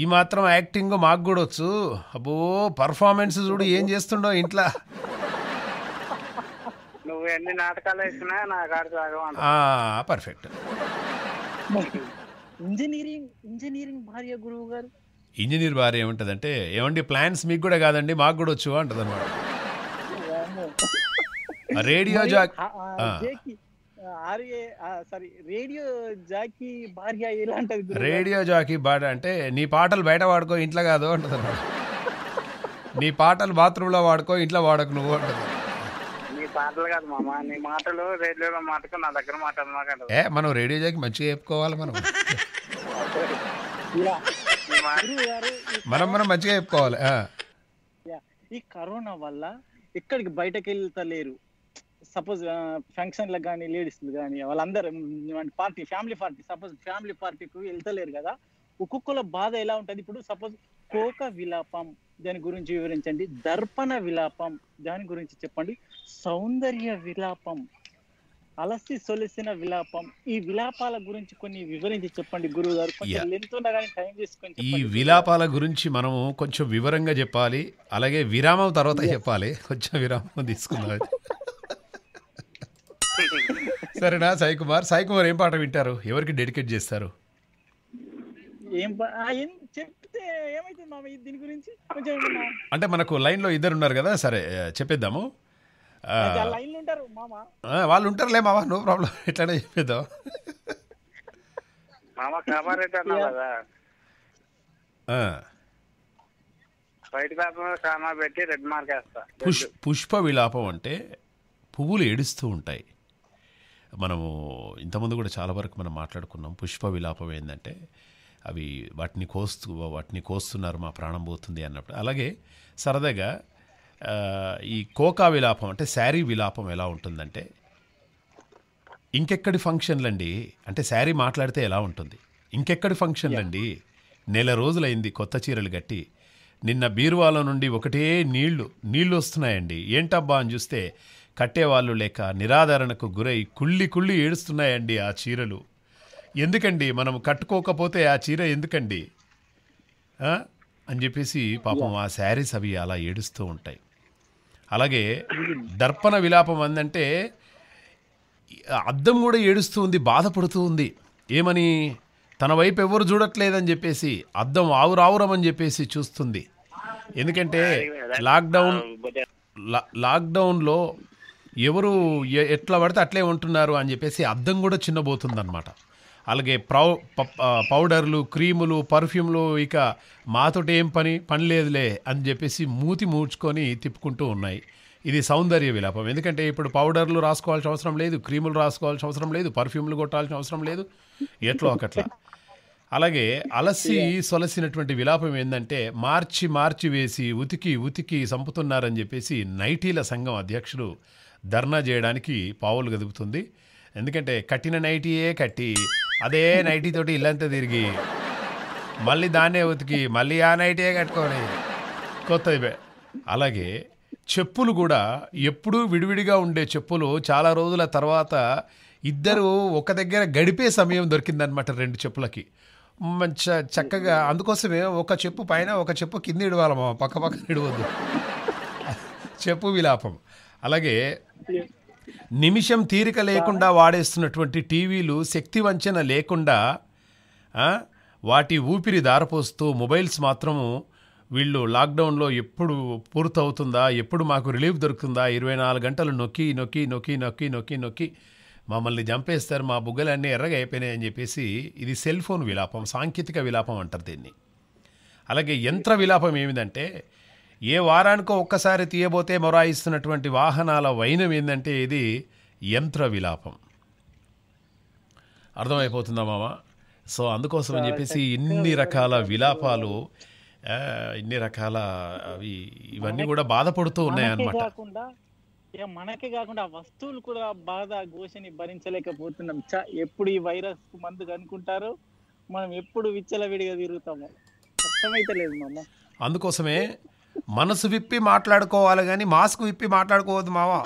S1: ఈ మాత్రం యాక్టింగ్ మాకు కూడా వచ్చు అబ్బో పర్ఫార్మెన్స్ చూడు ఏం చేస్తుండో ఇంట్లో
S6: నువ్వు ఎన్ని నాటకాలు వేసినా
S1: పర్ఫెక్ట్
S7: ఇంజనీరింగ్ ఇంజనీరింగ్ భార్య గురువు గారు
S1: ఇంజనీర్ భార్య ఏమంటదంటే ఏమండి ప్లాన్స్ మీకు కూడా కాదండి మాకు కూడా వచ్చు అంటదన్నమాట రేడియో జాక్
S7: రేడియో జాకీ భార్య రేడియో
S1: జాకీ అంటే నీ పాటలు బయట వాడుకో ఇంట్లో కాదు అంటుంది నీ పాటలు లో వాడుకో ఇంట్లో వాడకు నువ్వు అంటుంది
S6: నీ పాటలు కాదు నీ మాటలు మాటకు నా
S7: దగ్గర
S1: మనం రేడియో జాకి మంచిగా చెప్పుకోవాలి మనం మనం మనం మంచిగా చెప్పుకోవాలి
S7: ఈ కరోనా వల్ల ఎక్కడికి బయటకు లేరు సపోజ్ ఫంక్షన్లకు కానీ లేడీస్ కానీ వాళ్ళందరూ party family party suppose family పార్టీకి వెళ్తలేరు కదా ఒక్కొక్కల బాధ ఎలా ఉంటుంది ఇప్పుడు సపోజ్ కోక విలాపం దాని గురించి వివరించండి దర్పణ విలాపం దాని గురించి చెప్పండి సౌందర్య విలాపం అలసి సొలిసిన విలాపం ఈ విలాపాల గురించి కొన్ని వివరించి చెప్పండి గురువు గారు టైం తీసుకొని
S1: ఈ విలాపాల గురించి మనము కొంచెం వివరంగా చెప్పాలి అలాగే విరామం తర్వాత చెప్పాలి కొంచెం విరామం తీసుకుందాం (laughs)
S7: (laughs)
S1: సరేనా సాయి కుమార్ సాయి కుమార్ ఏం పాట వింటారు ఎవరికి డెడికేట్ చేస్తారు
S7: ఏం చెప్తే ఏమైతుంది మామ దీని గురించి కొంచెం
S1: అంటే మనకు లైన్ లో ఇద్దరు ఉన్నారు కదా సరే చెప్పేద్దాము లైన్ లో ఉంటారు మామ వాళ్ళు ఉంటారులే మామ నో ప్రాబ్లం ఎట్లానే చెప్పేద్దాం
S6: మామ కామారెడ్డి అన్నా కదా బయట కామా పెట్టి రెడ్ మార్క్ పుష్
S1: పుష్ప విలాపం అంటే పువ్వులు ఏడుస్తూ ఉంటాయి మనము ఇంతకుముందు కూడా చాలా వరకు మనం మాట్లాడుకున్నాం పుష్ప విలాపం ఏంటంటే అవి వాటిని కోస్తూ వాటిని కోస్తున్నారు మా ప్రాణం పోతుంది అన్నప్పుడు అలాగే సరదాగా ఈ కోకా విలాపం అంటే శారీ విలాపం ఎలా ఉంటుందంటే ఇంకెక్కడి ఫంక్షన్లండి అంటే శారీ మాట్లాడితే ఎలా ఉంటుంది ఇంకెక్కడి ఫంక్షన్లండి నెల రోజులైంది కొత్త చీరలు కట్టి నిన్న బీరువాలో నుండి ఒకటే నీళ్లు నీళ్లు వస్తున్నాయండి ఏంటబ్బా అని చూస్తే కట్టేవాళ్ళు లేక నిరాదరణకు గురై కుళ్ళి కుళ్ళి ఏడుస్తున్నాయండి ఆ చీరలు ఎందుకండి మనం కట్టుకోకపోతే ఆ చీర ఎందుకండి అని చెప్పేసి పాపం ఆ శారీస్ అవి అలా ఏడుస్తూ ఉంటాయి అలాగే దర్పణ విలాపం అందంటే అద్దం కూడా ఏడుస్తూ ఉంది బాధపడుతూ ఉంది ఏమని తన వైపు ఎవరు చూడట్లేదని చెప్పేసి అద్దం ఆవురావురమని చెప్పేసి చూస్తుంది ఎందుకంటే లాక్డౌన్ లాక్డౌన్లో ఎవరు ఎట్లా పడితే అట్లే ఉంటున్నారు అని చెప్పేసి అర్థం కూడా చిన్నబోతుందన్నమాట అలాగే ప్రౌ పౌడర్లు క్రీములు పర్ఫ్యూమ్లు ఇక మాతోటి ఏం పని పని లేదులే అని చెప్పేసి మూతి మూడ్చుకొని తిప్పుకుంటూ ఉన్నాయి ఇది సౌందర్య విలాపం ఎందుకంటే ఇప్పుడు పౌడర్లు రాసుకోవాల్సిన అవసరం లేదు క్రీములు రాసుకోవాల్సిన అవసరం లేదు పర్ఫ్యూమ్లు కొట్టాల్సిన అవసరం లేదు ఎట్లా ఒకట్లా అలాగే అలసి సొలసినటువంటి విలాపం ఏంటంటే మార్చి మార్చి వేసి ఉతికి ఉతికి చంపుతున్నారని చెప్పేసి నైటీల సంఘం అధ్యక్షుడు ధర్నా చేయడానికి పావులు గదుపుతుంది ఎందుకంటే కట్టిన నైటీయే కట్టి అదే నైటీ తోటి ఇల్లంతా తిరిగి మళ్ళీ దాన్నే ఉతికి మళ్ళీ ఆ నైటీయే కట్టుకొని కొత్తది అలాగే చెప్పులు కూడా ఎప్పుడూ విడివిడిగా ఉండే చెప్పులు చాలా రోజుల తర్వాత ఇద్దరు ఒక దగ్గర గడిపే సమయం దొరికిందనమాట రెండు చెప్పులకి మంచి చక్కగా అందుకోసమే ఒక చెప్పు పైన ఒక చెప్పు కింద ఇడవాలమ్మా మా పక్క పక్కన ఇడవద్దు (laughs) చెప్పు విలాపం అలాగే నిమిషం తీరిక లేకుండా వాడేస్తున్నటువంటి టీవీలు శక్తి వంచన లేకుండా వాటి ఊపిరి దారపోస్తూ మొబైల్స్ మాత్రము వీళ్ళు లాక్డౌన్లో ఎప్పుడు పూర్తవుతుందా ఎప్పుడు మాకు రిలీఫ్ దొరుకుతుందా ఇరవై నాలుగు గంటలు నొక్కి నొక్కి నొక్కి నొక్కి నొక్కి నొక్కి మమ్మల్ని చంపేస్తారు మా బుగ్గలన్నీ ఎర్రగా అయిపోయినాయని చెప్పేసి ఇది సెల్ ఫోన్ విలాపం సాంకేతిక విలాపం అంటారు దీన్ని అలాగే యంత్ర విలాపం ఏమిటంటే ఏ వారానికో ఒక్కసారి తీయబోతే మొరాయిస్తున్నటువంటి వాహనాల వైనం ఏంటంటే ఇది యంత్ర విలాపం అర్థమైపోతుందా మామ సో అందుకోసం అని చెప్పేసి ఇన్ని రకాల విలాపాలు ఇన్ని రకాల అవి ఇవన్నీ కూడా బాధపడుతూ ఉన్నాయన్నమాట
S7: మనకే కాకుండా వస్తువులు కూడా బాధ ఘోషని భరించలేకపోతున్నాం చ ఎప్పుడు ఈ వైరస్ మందు కనుకుంటారు మనం ఎప్పుడు విచ్చలవిడిగా తిరుగుతామో అర్థమైతే లేదు మామ
S1: అందుకోసమే మనసు విప్పి మాట్లాడుకోవాలి కానీ మాస్క్ విప్పి మాట్లాడుకోవద్దు మావా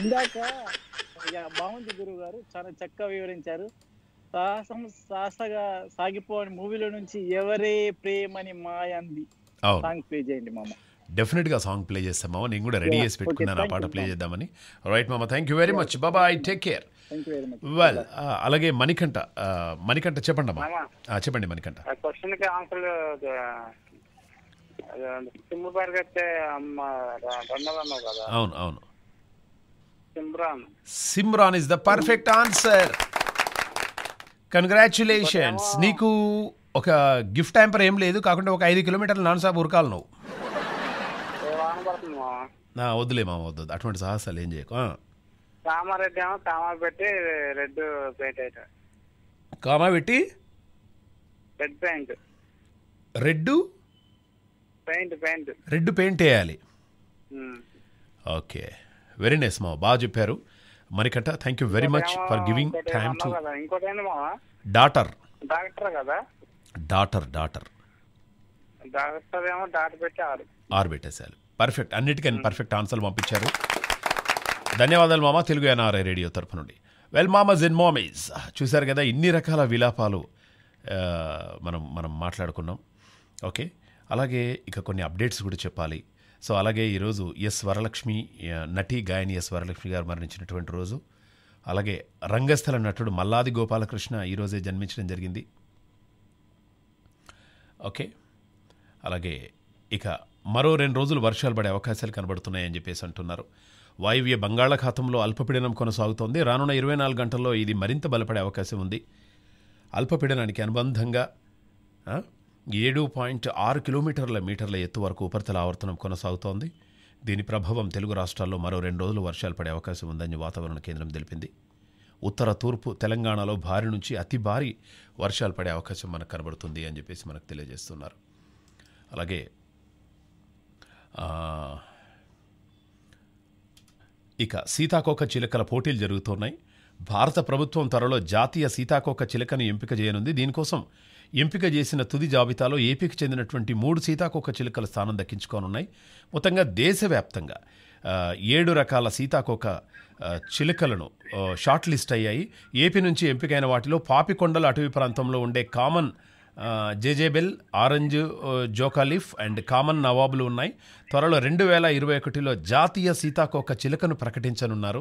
S7: ఇందాక బాగుంది గురువు గారు చాలా చక్కగా వివరించారు సాహసం సాహసగా సాగిపోని మూవీలో నుంచి ఎవరే ప్రేమని మాయ అంది సాంగ్ ప్లే చేయండి మామ
S1: డెఫినెట్ గా సాంగ్ ప్లే చేస్తాం మామ నేను కూడా రెడీ చేసి పెట్టుకున్నాను ఆ పాట ప్లే చేద్దామని రైట్ మామ థ్యాంక్ యూ వెరీ మచ్
S6: బాబాయ్ టేక్ కేర్
S1: వెల్ uh, అలాగే మణికంఠ మణికంఠ చెప్పండి అమ్మా చెప్పండి మణికంఠ
S6: క్వశ్చన్కి ఆన్సర్ సింబు పరిగెత్తే అమ్మ కదా అవును అవును Simran
S1: Simran is the perfect answer congratulations నీకు ఒక గిఫ్ట్ ట్యాంపర్ ఏం లేదు కాకుండా ఒక ఐదు కిలోమీటర్లు నాన్ సాబ్ ఉరకాలి నువ్వు వద్దులే మా వద్దు అటువంటి సాహసాలు ఏం చేయకు
S6: కామారెడ్డి ఏమో కామా పెట్టి రెడ్ పెయింట్ అయితే కామా పెట్టి red paint red paint paint
S1: red paint వేయాలి ఓకే వెరీ నైస్ మా బాగా చెప్పారు మరికట thank you very much for giving time to daughter
S6: doctor కదా
S1: డాటర్ డాటర్
S6: డాక్టర్ ఏమో డాటర్ పెట్టి ఆరు
S1: ఆరు పెట్టేశారు పర్ఫెక్ట్ అన్నిటికీ పర్ఫెక్ట్ ఆన్సర్ పంపించారు ధన్యవాదాలు మామ తెలుగు ఎన్ఆర్ఐ రేడియో తరఫు నుండి వెల్ మామస్ ఇన్ మోమీస్ చూశారు కదా ఇన్ని రకాల విలాపాలు మనం మనం మాట్లాడుకున్నాం ఓకే అలాగే ఇక కొన్ని అప్డేట్స్ కూడా చెప్పాలి సో అలాగే ఈరోజు ఎస్ వరలక్ష్మి నటి గాయని ఎస్ వరలక్ష్మి గారు మరణించినటువంటి రోజు అలాగే రంగస్థల నటుడు మల్లాది గోపాలకృష్ణ ఈరోజే జన్మించడం జరిగింది ఓకే అలాగే ఇక మరో రెండు రోజులు వర్షాలు పడే అవకాశాలు కనబడుతున్నాయని చెప్పేసి అంటున్నారు వాయువ్య బంగాళాఖాతంలో అల్పపీడనం కొనసాగుతోంది రానున్న ఇరవై నాలుగు గంటల్లో ఇది మరింత బలపడే అవకాశం ఉంది అల్పపీడనానికి అనుబంధంగా ఏడు పాయింట్ ఆరు కిలోమీటర్ల మీటర్ల ఎత్తు వరకు ఉపరితల ఆవర్తనం కొనసాగుతోంది దీని ప్రభావం తెలుగు రాష్ట్రాల్లో మరో రెండు రోజులు వర్షాలు పడే అవకాశం ఉందని వాతావరణ కేంద్రం తెలిపింది ఉత్తర తూర్పు తెలంగాణలో భారీ నుంచి అతి భారీ వర్షాలు పడే అవకాశం మనకు కనబడుతుంది అని చెప్పేసి మనకు తెలియజేస్తున్నారు అలాగే ఇక సీతాకోక చిలుకల పోటీలు జరుగుతున్నాయి భారత ప్రభుత్వం త్వరలో జాతీయ సీతాకోక చిలకను ఎంపిక చేయనుంది దీనికోసం ఎంపిక చేసిన తుది జాబితాలో ఏపీకి చెందినటువంటి మూడు సీతాకోక చిలుకల స్థానం దక్కించుకోనున్నాయి మొత్తంగా దేశవ్యాప్తంగా ఏడు రకాల సీతాకోక చిలుకలను షార్ట్ లిస్ట్ అయ్యాయి ఏపీ నుంచి ఎంపికైన వాటిలో పాపికొండల అటవీ ప్రాంతంలో ఉండే common jezebel orange oakleaf and common నవాబులు ఉన్నాయి త్వరలో రెండు వేల ఇరవై ఒకటిలో జాతీయ సీతాకోక చిలుకను ప్రకటించనున్నారు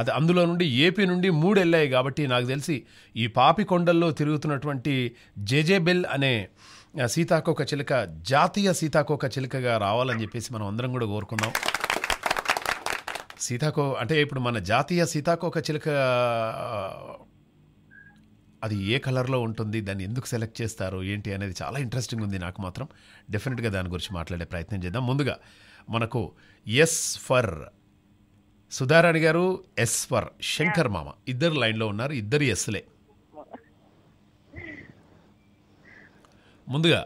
S1: అది అందులో నుండి ఏపీ నుండి మూడు వెళ్ళాయి కాబట్టి నాకు తెలిసి ఈ పాపి కొండల్లో తిరుగుతున్నటువంటి జేజేబెల్ అనే సీతాకోక చిలుక జాతీయ సీతాకోక చిలకగా రావాలని చెప్పేసి మనం అందరం కూడా కోరుకుందాం సీతాకో అంటే ఇప్పుడు మన జాతీయ సీతాకోక చిలుక అది ఏ కలర్లో ఉంటుంది దాన్ని ఎందుకు సెలెక్ట్ చేస్తారు ఏంటి అనేది చాలా ఇంట్రెస్టింగ్ ఉంది నాకు మాత్రం డెఫినెట్గా దాని గురించి మాట్లాడే ప్రయత్నం చేద్దాం ముందుగా మనకు ఎస్ ఫర్ సుధారాణి గారు ఎస్ ఫర్ శంకర్ మామ ఇద్దరు లైన్లో ఉన్నారు ఇద్దరు ఎస్లే ముందుగా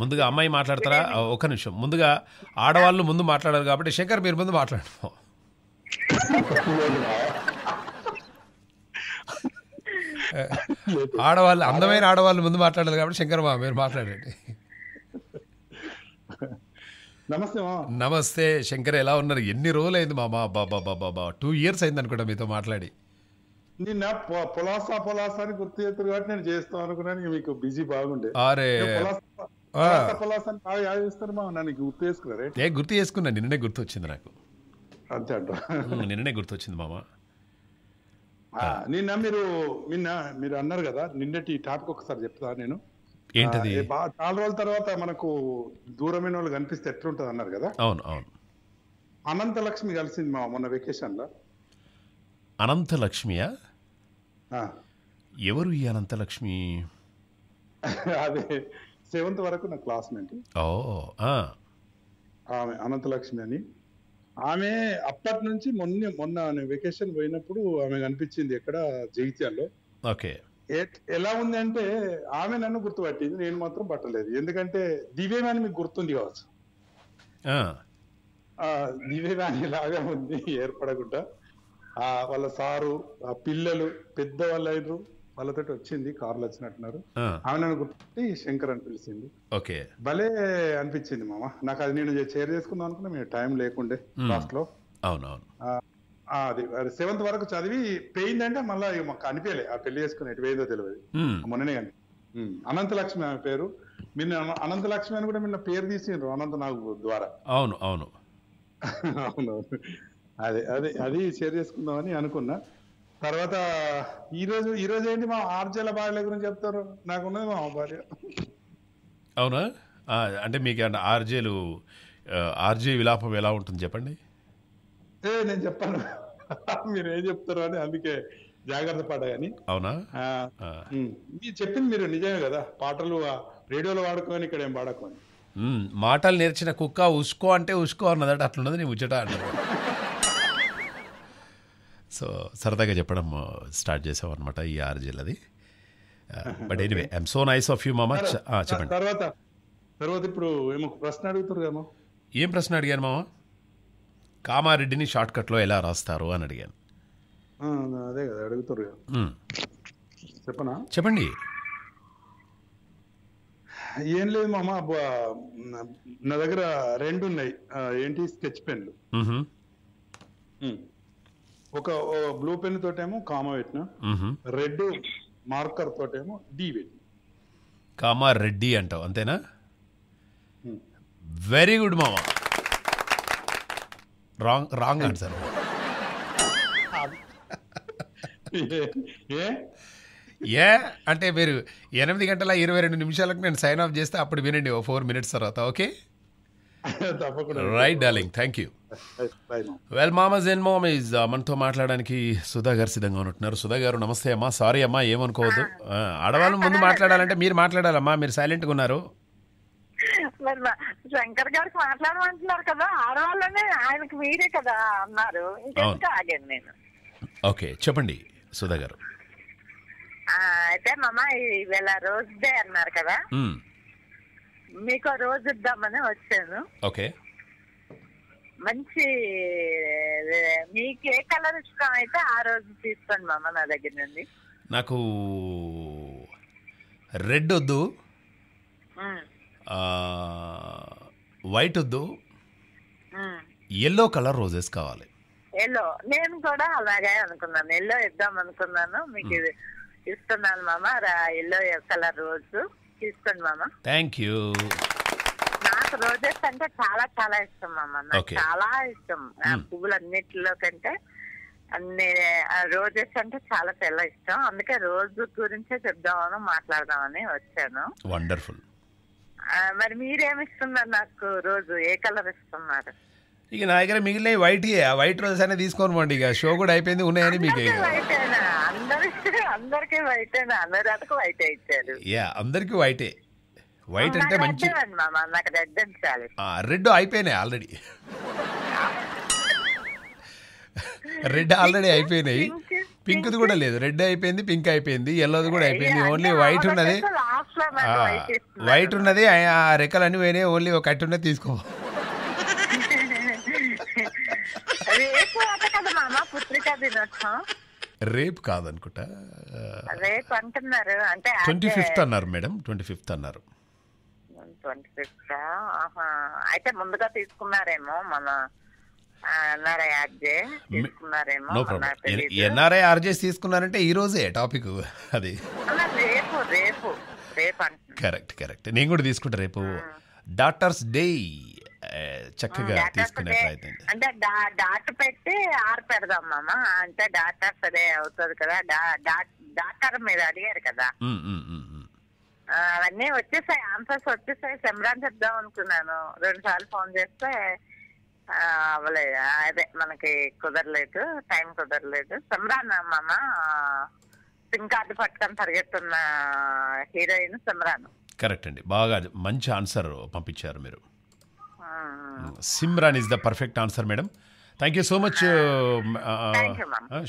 S1: ముందుగా అమ్మాయి మాట్లాడతారా ఒక నిమిషం ముందుగా ఆడవాళ్ళు ముందు మాట్లాడారు కాబట్టి శంకర్ మీరు ముందు మాట్లాడము (laughs) ఆడవాళ్ళు అందమైన ఆడవాళ్ళు ముందు మాట్లాడలేదు కాబట్టి శంకర్ బాబు మీరు మాట్లాడండి నమస్తే నమస్తే శంకర్ ఎలా ఉన్నారు ఎన్ని రోజులు అయింది మా బాబా బాబా టూ ఇయర్స్ అయింది అనుకుంటా మీతో మాట్లాడి
S8: నిన్న పొలాసా పొలాసా అని గుర్తు చేస్తారు కాబట్టి నేను చేస్తాను అనుకున్నాను మీకు బిజీ బాగుండే అరే
S1: గుర్తు చేసుకున్నా నిన్ననే గుర్తు వచ్చింది నాకు అంతే అంట నిన్ననే గుర్తొచ్చింది మామా
S8: నిన్న మీరు నిన్న మీరు అన్నారు కదా నిన్నటి టాపిక్ ఒకసారి చెప్తా నేను ఏంటది చాలా రోజుల తర్వాత మనకు దూరమైన వాళ్ళు కనిపిస్తే ఎట్లుంటది అన్నారు కదా అవును అవును అనంత లక్ష్మి కలిసింది మా మొన్న వెకేషన్ లో
S1: అనంత లక్ష్మియా ఎవరు ఈ అనంత లక్ష్మి
S8: (laughs) అదే సెవెంత్ వరకు నా క్లాస్మేట్ ఓ ఆమె అనంత లక్ష్మి అని ఆమె అప్పటి నుంచి మొన్న మొన్న వెకేషన్ పోయినప్పుడు ఆమె కనిపించింది ఎక్కడ జగిత్యాల్లో ఓకే ఎలా ఉంది అంటే ఆమె నన్ను గుర్తుపట్టింది నేను మాత్రం పట్టలేదు ఎందుకంటే దివ్యమాని మీకు గుర్తుంది కావచ్చు దివ్యమాని లాగా ఉంది ఏర్పడకుండా వాళ్ళ సారు ఆ పిల్లలు పెద్దవాళ్ళు అయినరు వాళ్ళతోటి వచ్చింది కార్లు వచ్చినట్టున్నారు ఆమె గుర్తి శంకర్ అని పిలిచింది ఓకే భలే అనిపించింది మామ నాకు అది నేను షేర్ చేసుకుందాం అనుకున్నా మేము టైం లేకుండే లాస్ట్ లో అవునవును అది సెవెంత్ వరకు చదివి పెయింది అంటే మళ్ళీ మాకు అనిపించలే ఆ పెళ్లి చేసుకుని ఎటు పోయిందో తెలియదు మొన్ననే కానీ లక్ష్మి ఆమె పేరు అనంత లక్ష్మి అని కూడా నిన్న పేరు తీసిండ్రు అనంత నాగు ద్వారా అవును అవును (laughs) అవునవును అదే అదే అది షేర్ చేసుకుందామని అనుకున్నా తర్వాత ఈరోజు ఈరోజు ఏంటి మా ఆర్జల భార్యల గురించి చెప్తారు నాకు ఉన్నది మా భార్య
S1: అవునా అంటే మీకు ఆర్జేలు ఆర్జే విలాపం ఎలా ఉంటుంది చెప్పండి
S8: ఏ నేను చెప్పాను మీరు ఏం చెప్తారు అని అందుకే జాగ్రత్త పాట కానీ అవునా మీరు చెప్పింది మీరు నిజమే కదా పాటలు రేడియోలో వాడుకోని ఇక్కడ ఏం పాడకోని
S1: మాటలు నేర్చిన కుక్క ఉసుకో అంటే ఉసుకో అన్నదట అట్లున్నది నీ ఉచ్చట అంటారు సో సరదాగా చెప్పడం స్టార్ట్ చేసాం అనమాట ఈ ఆర్జీలది but anyway I'm so nice of you మామా చెప్పండి
S8: తర్వాత తర్వాత ఇప్పుడు ఏమో ప్రశ్న అడుగుతారు
S1: ఏం ప్రశ్న అడిగాను మామ కామారెడ్డిని షార్ట్ లో ఎలా రాస్తారు అని అడిగాను
S8: అదే కదా అడుగుతారు చెప్పనా చెప్పండి ఏం లేదు మామ నా దగ్గర రెండు ఉన్నాయి ఏంటి స్కెచ్ పెన్లు ఒక బ్లూ పెన్ తోటేమో కామా పెట్టిన రెడ్ మార్కర్ తోటేమో డి పెట్టిన
S1: కామా రెడ్డి అంటావు అంతేనా వెరీ గుడ్ మామ రాంగ్ రాంగ్ ఆన్సర్ ఏ అంటే మీరు ఎనిమిది గంటల ఇరవై రెండు నిమిషాలకు నేను సైన్ ఆఫ్ చేస్తే అప్పుడు వినండి ఓ ఫోర్ మినిట్స్ తర్వాత okay right darling thank you well మామస్ ఎన్ మామ్ ఈజ్ మనతో మాట్లాడడానికి సుధా గారు సిద్ధంగా ఉంటున్నారు సుధా గారు నమస్తే అమ్మా సారీ అమ్మా ఏమనుకోవద్దు ఆడవాళ్ళు ముందు మాట్లాడాలంటే మీరు మాట్లాడాలమ్మా మీరు సైలెంట్గా ఉన్నారు
S9: శంకర్ గారికి మాట్లాడమంటున్నారు కదా ఆడవాళ్ళనే ఆయనకి మీరే కదా అన్నారు
S1: ఓకే చెప్పండి సుధా గారు
S9: అయితే మామ ఇవాళ రోజు డే అన్నారు కదా hmm. మీకు ఆ రోజు ఇద్దామని వచ్చాను ఓకే మంచి మీకు ఏ కలర్ ఇష్టం అయితే ఆ రోజు తీసుకోండి మామ నా దగ్గర నుండి
S1: నాకు రెడ్ వద్దు వైట్ వద్దు ఎల్లో కలర్ రోజెస్ కావాలి
S9: ఎల్లో నేను కూడా అలాగే అనుకున్నాను ఎల్లో ఇద్దాం అనుకున్నాను మీకు ఇస్తున్నాను మామ ఎల్లో కలర్ రోజు తీసుకోండి మామ థ్యాంక్ యూ నాకు రోజెస్ అంటే చాలా చాలా ఇష్టం మామ నాకు చాలా ఇష్టం ఆ hmm. పువ్వులు అన్నిటిలో కంటే అన్ని రోజెస్ అంటే చాలా చాలా ఇష్టం అందుకే రోజు గురించే చెప్దామని మాట్లాడదామని వచ్చాను వండర్ఫుల్ మరి మీరేమి ఇస్తున్నారు నాకు రోజు ఏ కలర్ ఇస్తున్నారు
S1: ఇక నా దగ్గర మిగిలినవి వైట్ ఆ వైట్ రోజెస్ అనే తీసుకొని పోండి ఇక షో కూడా అయిపోయింది ఉన్నాయని మీకు అందరికీ అందరికి వైటే వైట్ అంటే మంచి రెడ్ అయిపోయినాయి ఆల్రెడీ రెడ్ ఆల్రెడీ అయిపోయినాయి పింక్ది కూడా లేదు రెడ్ అయిపోయింది పింక్ అయిపోయింది ఎల్లోది కూడా అయిపోయింది ఓన్లీ వైట్ ఉన్నది వైట్ ఉన్నది ఆ రెక్కలన్నీ పోయినాయి ఓన్లీ ఒక కట్టి ఉన్నది తీసుకోవాలి
S9: పుత్రికా దినోత్సవం
S1: రేపు కాదనుకుంటా
S9: రేపు అంటున్నారు అంటే ట్వంటీ ఫిఫ్త్
S1: అన్నారు మేడం ట్వంటీ ఫిఫ్త్ అన్నారు
S9: ట్వంటీ ఫిఫ్త్ ఆహా అయితే ముందుగా తీసుకున్నారేమో మన ఎన్ఆర్ఐ ఆర్జే తీసుకున్నారేమో ఎన్ఆర్ఐ
S1: ఆర్జేస్ తీసుకున్నారంటే ఈ రోజే టాపిక్ అది
S9: రేపు రేపు రేపు
S1: కరెక్ట్ కరెక్ట్ నేను కూడా తీసుకుంటా రేపు డాక్టర్స్ డే చక్కగా తీసుకునే ప్రయత్నం
S9: అంటే డాట్ పెట్టి ఆర్ పెడదాం మామ అంటే డాటా సరే అవుతుంది కదా డాక్టర్ మీద అడిగారు కదా అవన్నీ వచ్చేసాయి ఆన్సర్స్ వచ్చేసాయి సెమ్రాన్ చెప్దాం అనుకున్నాను రెండు సార్లు ఫోన్ చేస్తే అవ్వలేదు అదే మనకి కుదరలేదు టైం కుదరలేదు సెమ్రాన్ మామ సిమ్ కార్డు పట్టుకొని పరిగెత్తున్న హీరోయిన్ సెమ్రాన్
S1: కరెక్ట్ అండి బాగా మంచి ఆన్సర్ పంపించారు మీరు Simran is the perfect answer madam thank you so much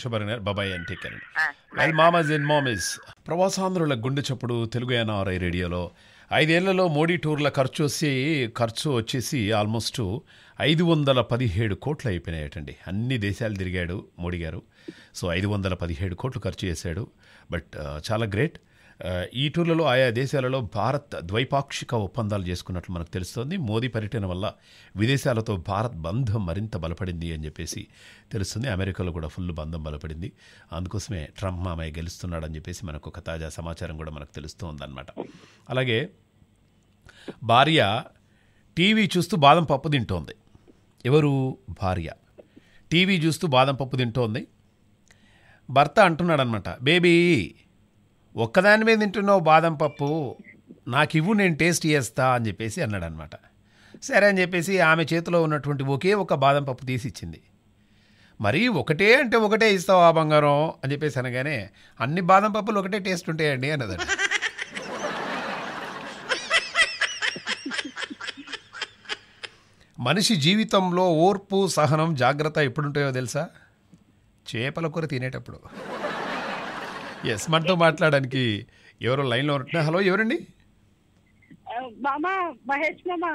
S1: Shubharan బాబాయ్ అండ్ టేక్ అండ్ మామాజ్ అండ్ మామిస్ ప్రవాసాంధ్రుల గుండె చప్పుడు తెలుగు ఎన్ఆర్ఐ రేడియోలో ఐదేళ్లలో మోడీ టూర్ల ఖర్చు వచ్చి ఖర్చు వచ్చేసి ఆల్మోస్ట్ ఐదు వందల పదిహేడు కోట్లు అయిపోయినాయటండి అన్ని దేశాలు తిరిగాడు మోడీ గారు సో ఐదు వందల పదిహేడు కోట్లు ఖర్చు చేశాడు బట్ uh, చాలా గ్రేట్ ఈ టూర్లలో ఆయా దేశాలలో భారత్ ద్వైపాక్షిక ఒప్పందాలు చేసుకున్నట్లు మనకు తెలుస్తోంది మోదీ పర్యటన వల్ల విదేశాలతో భారత్ బంధం మరింత బలపడింది అని చెప్పేసి తెలుస్తుంది అమెరికాలో కూడా ఫుల్ బంధం బలపడింది అందుకోసమే ట్రంప్ మామయ్య గెలుస్తున్నాడని చెప్పేసి మనకు ఒక తాజా సమాచారం కూడా మనకు తెలుస్తుందన్నమాట అలాగే భార్య టీవీ చూస్తూ బాదం పప్పు తింటోంది ఎవరు భార్య టీవీ చూస్తూ బాదం పప్పు తింటోంది భర్త అంటున్నాడనమాట బేబీ ఒక్కదాని మీద తింటున్నావు బాదం పప్పు నాకు ఇవ్వు నేను టేస్ట్ చేస్తా అని చెప్పేసి అన్నాడనమాట సరే అని చెప్పేసి ఆమె చేతిలో ఉన్నటువంటి ఒకే ఒక బాదం పప్పు తీసి ఇచ్చింది మరీ ఒకటే అంటే ఒకటే ఇస్తావు ఆ బంగారం అని చెప్పేసి అనగానే అన్ని బాదం పప్పులు ఒకటే టేస్ట్ ఉంటాయండి అన్నదట మనిషి జీవితంలో ఓర్పు సహనం జాగ్రత్త ఎప్పుడుంటాయో తెలుసా చేపల కూర తినేటప్పుడు ఎస్ మనతో మాట్లాడడానికి ఎవరు లైన్లో ఉంటున్నా హలో ఎవరండి
S10: మామా మహేష్ మామా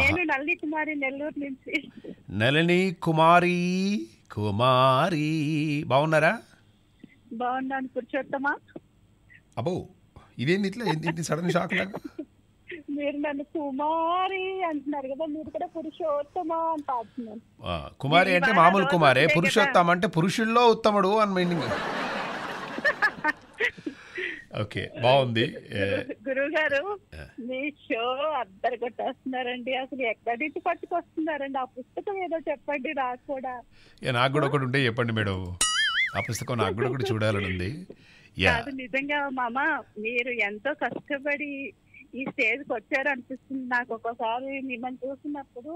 S10: నేను నళిని కుమారి నెల్లూరు నుంచి
S1: నళిని కుమారి కుమారి బాగున్నారా
S10: బాగున్నాను కూర్చోత్తమా
S1: అబో ఇదేంటి ఇట్లా ఏంటి సడన్ షాక్ లాగా
S10: మీరు నన్ను కుమారి అంటున్నారు కదా మీరు కూడా పురుషోత్తమ అని
S1: కుమారి అంటే మామూలు కుమారే పురుషోత్తమ అంటే పురుషుల్లో ఉత్తముడు అని మీనింగ్ ఓకే బాగుంది
S10: గురువు గారు మీ షో అద్దరు కొట్టేస్తున్నారండి అసలు ఎక్కడ నుంచి పట్టుకొస్తున్నారండి ఆ పుస్తకం ఏదో చెప్పండి నాకు కూడా
S1: నాకు కూడా ఒకటి ఉంటే చెప్పండి మేడం ఆ పుస్తకం నాకు కూడా ఒకటి చూడాలని ఉంది
S10: నిజంగా మామ మీరు ఎంతో కష్టపడి ఈ స్టేజ్కి వచ్చారనిపిస్తుంది నాకు ఒకసారి మిమ్మల్ని చూసినప్పుడు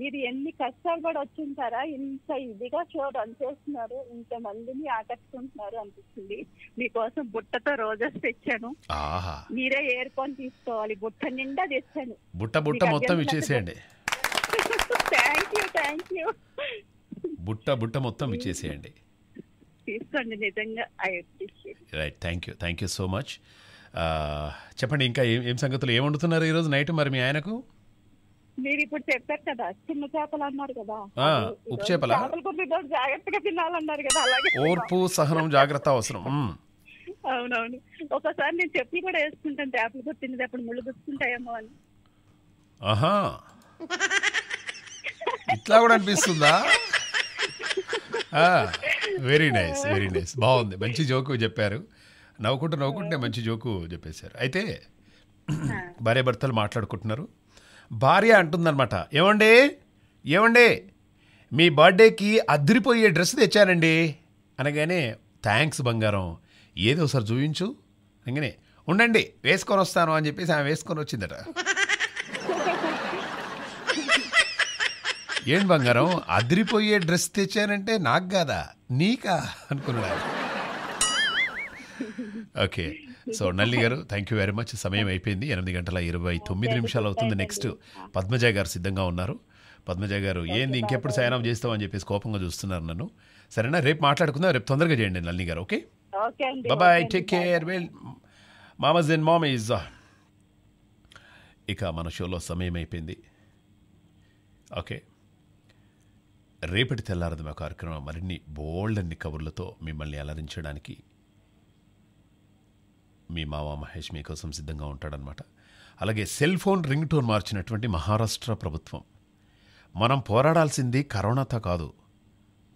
S10: మీరు ఎన్ని కష్టాలు కూడా వచ్చింటారా ఇంత ఇదిగా షో రన్ చేస్తున్నారు ఇంత మందిని ఆకట్టుకుంటున్నారు అనిపిస్తుంది మీకోసం బుట్టతో రోజెస్ తెచ్చాను మీరే ఏర్కొని తీసుకోవాలి బుట్ట నిండా తెచ్చాను
S1: బుట్ట బుట్ట మొత్తం ఇచ్చేసేయండి
S10: థ్యాంక్ యూ థ్యాంక్ యూ
S1: బుట్ట బుట్ట మొత్తం ఇచ్చేసేయండి
S10: తీసుకోండి నిజంగా I
S1: right thank you thank you so much చెప్పండి ఇంకా ఏం సంగతులు ఏం వండుతున్నారు ఈరోజు నైట్ మరి మీ ఆయనకు
S10: మీరు ఇప్పుడు చెప్పారు కదా చిన్న చేపలు అన్నారు కదా ఉప్పు చేపల జాగ్రత్తగా తినాలన్నారు కదా అలాగే ఓర్పు
S1: సహనం జాగ్రత్త అవసరం (laughs)
S10: అవునవును ఒకసారి నేను చెప్పి కూడా వేసుకుంటాను కూడా తినేది అప్పుడు ముళ్ళు గుచ్చుకుంటాయేమో అని
S1: ఆహా ఇట్లా కూడా అనిపిస్తుందా వెరీ నైస్ వెరీ నైస్ బాగుంది మంచి జోకు చెప్పారు నవ్వుకుంటూ నవ్వుకుంటే మంచి జోకు చెప్పేశారు అయితే భార్య భర్తలు మాట్లాడుకుంటున్నారు భార్య అంటుందన్నమాట ఏమండే ఏమండే మీ బర్త్డేకి అద్దరిపోయే డ్రెస్ తెచ్చానండి అనగానే థ్యాంక్స్ బంగారం ఏదో ఒకసారి చూపించు అనగానే ఉండండి వేసుకొని వస్తాను అని చెప్పేసి ఆమె వేసుకొని వచ్చిందట ఏం బంగారం అదిరిపోయే డ్రెస్ తెచ్చానంటే నాకు కాదా నీకా అనుకున్నాడు ఓకే సో నల్లి గారు థ్యాంక్ యూ వెరీ మచ్ సమయం అయిపోయింది ఎనిమిది గంటల ఇరవై తొమ్మిది నిమిషాలు అవుతుంది నెక్స్ట్ పద్మజ గారు సిద్ధంగా ఉన్నారు పద్మజ గారు ఏంది ఇంకెప్పుడు సైన్ అప్ చేస్తామని చెప్పేసి కోపంగా చూస్తున్నారు నన్ను సరేనా రేపు మాట్లాడుకుందాం రేపు తొందరగా చేయండి నల్లి గారు okay
S4: bye take care
S1: well మామజ్ అండ్ మామ్ ఈజ్ ఇక మన షోలో సమయం అయిపోయింది ఓకే రేపటి తెల్లారది మా కార్యక్రమం మరిన్ని బోల్డ్ అన్ని కబుర్లతో మిమ్మల్ని అలరించడానికి మీ మావ మహేష్ మీకోసం సిద్ధంగా ఉంటాడనమాట అలాగే సెల్ ఫోన్ రింగ్ టోన్ మార్చినటువంటి మహారాష్ట్ర ప్రభుత్వం మనం పోరాడాల్సింది కరోనాతో కాదు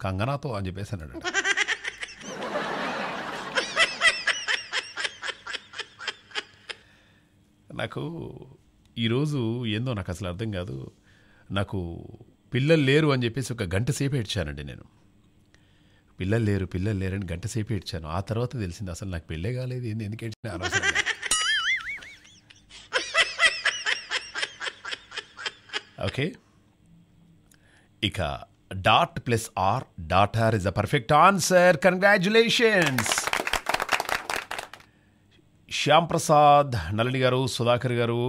S1: కంగనాతో అని చెప్పేసి అన్నాడు నాకు ఈరోజు ఏందో నాకు అసలు అర్థం కాదు నాకు పిల్లలు లేరు అని చెప్పేసి ఒక గంట సేపు ఏడ్చానండి నేను పిల్లలు లేరు పిల్లలు లేరని గంట సేపు ఏడ్చాను ఆ తర్వాత తెలిసింది అసలు నాకు పెళ్ళే కాలేదు ఏంది ఎందుకు ఏడ్చిన ఓకే ఇక dot plus R daughter is a perfect answer congratulations Shyam Prasad Nalani గారు సుధాకర్ గారు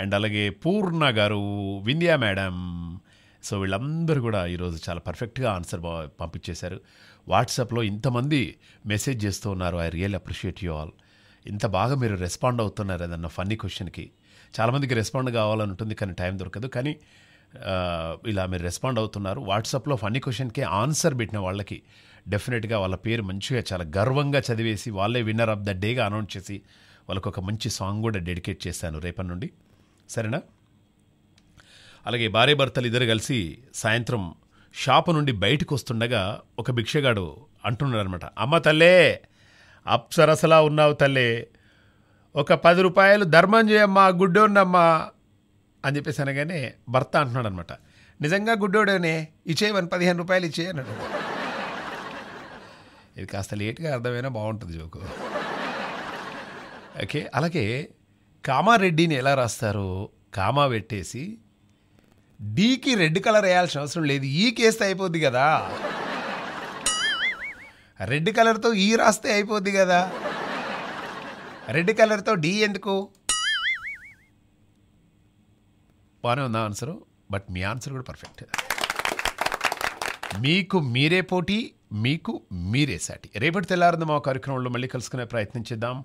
S1: అండ్ అలాగే పూర్ణ గారు వింధ్యా మేడం సో వీళ్ళందరూ కూడా ఈరోజు చాలా పర్ఫెక్ట్గా ఆన్సర్ పంపించేశారు వాట్సాప్లో ఇంతమంది మెసేజ్ చేస్తూ ఉన్నారు I real appreciate you all ఇంత బాగా మీరు రెస్పాండ్ అవుతున్నారు ఏదన్నా ఫన్నీ క్వశ్చన్కి చాలామందికి రెస్పాండ్ కావాలని ఉంటుంది కానీ టైం దొరకదు కానీ ఇలా మీరు రెస్పాండ్ అవుతున్నారు వాట్సాప్లో ఫన్నీ క్వశ్చన్కి ఆన్సర్ పెట్టిన వాళ్ళకి డెఫినెట్గా వాళ్ళ పేరు మంచిగా చాలా గర్వంగా చదివేసి వాళ్ళే విన్నర్ ఆఫ్ ద డేగా అనౌన్స్ చేసి వాళ్ళకు ఒక మంచి సాంగ్ కూడా డెడికేట్ చేశాను రేపటి నుండి సరేనా అలాగే భార్య భర్తలు ఇద్దరు కలిసి సాయంత్రం షాపు నుండి బయటకు వస్తుండగా ఒక భిక్షగాడు అంటున్నాడనమాట అమ్మ తల్లే అప్సరసలా ఉన్నావు తల్లే ఒక పది రూపాయలు ధర్మం చేయమ్మా గుడ్డోన్నమ్మా అని చెప్పేసి అనగానే భర్త అంటున్నాడు అనమాట నిజంగా గుడ్డోడేనే ఇచ్చేయమని పదిహేను రూపాయలు ఇచ్చేయన్నాడు ఇది కాస్త లేట్గా అర్థమైనా బాగుంటుంది జోకు ఓకే అలాగే కామారెడ్డిని ఎలా రాస్తారు కామా పెట్టేసి డీకి రెడ్ కలర్ వేయాల్సిన అవసరం లేదు ఈ కేస్తే అయిపోద్ది కదా రెడ్ కలర్తో ఈ రాస్తే అయిపోద్ది కదా రెడ్ కలర్తో డి ఎందుకు బాగానే ఉందా ఆన్సరు బట్ మీ ఆన్సర్ కూడా పర్ఫెక్ట్ మీకు మీరే పోటీ మీకు మీరే సాటి రేపటి తెల్లారింది మా కార్యక్రమంలో మళ్ళీ కలుసుకునే ప్రయత్నం చేద్దాం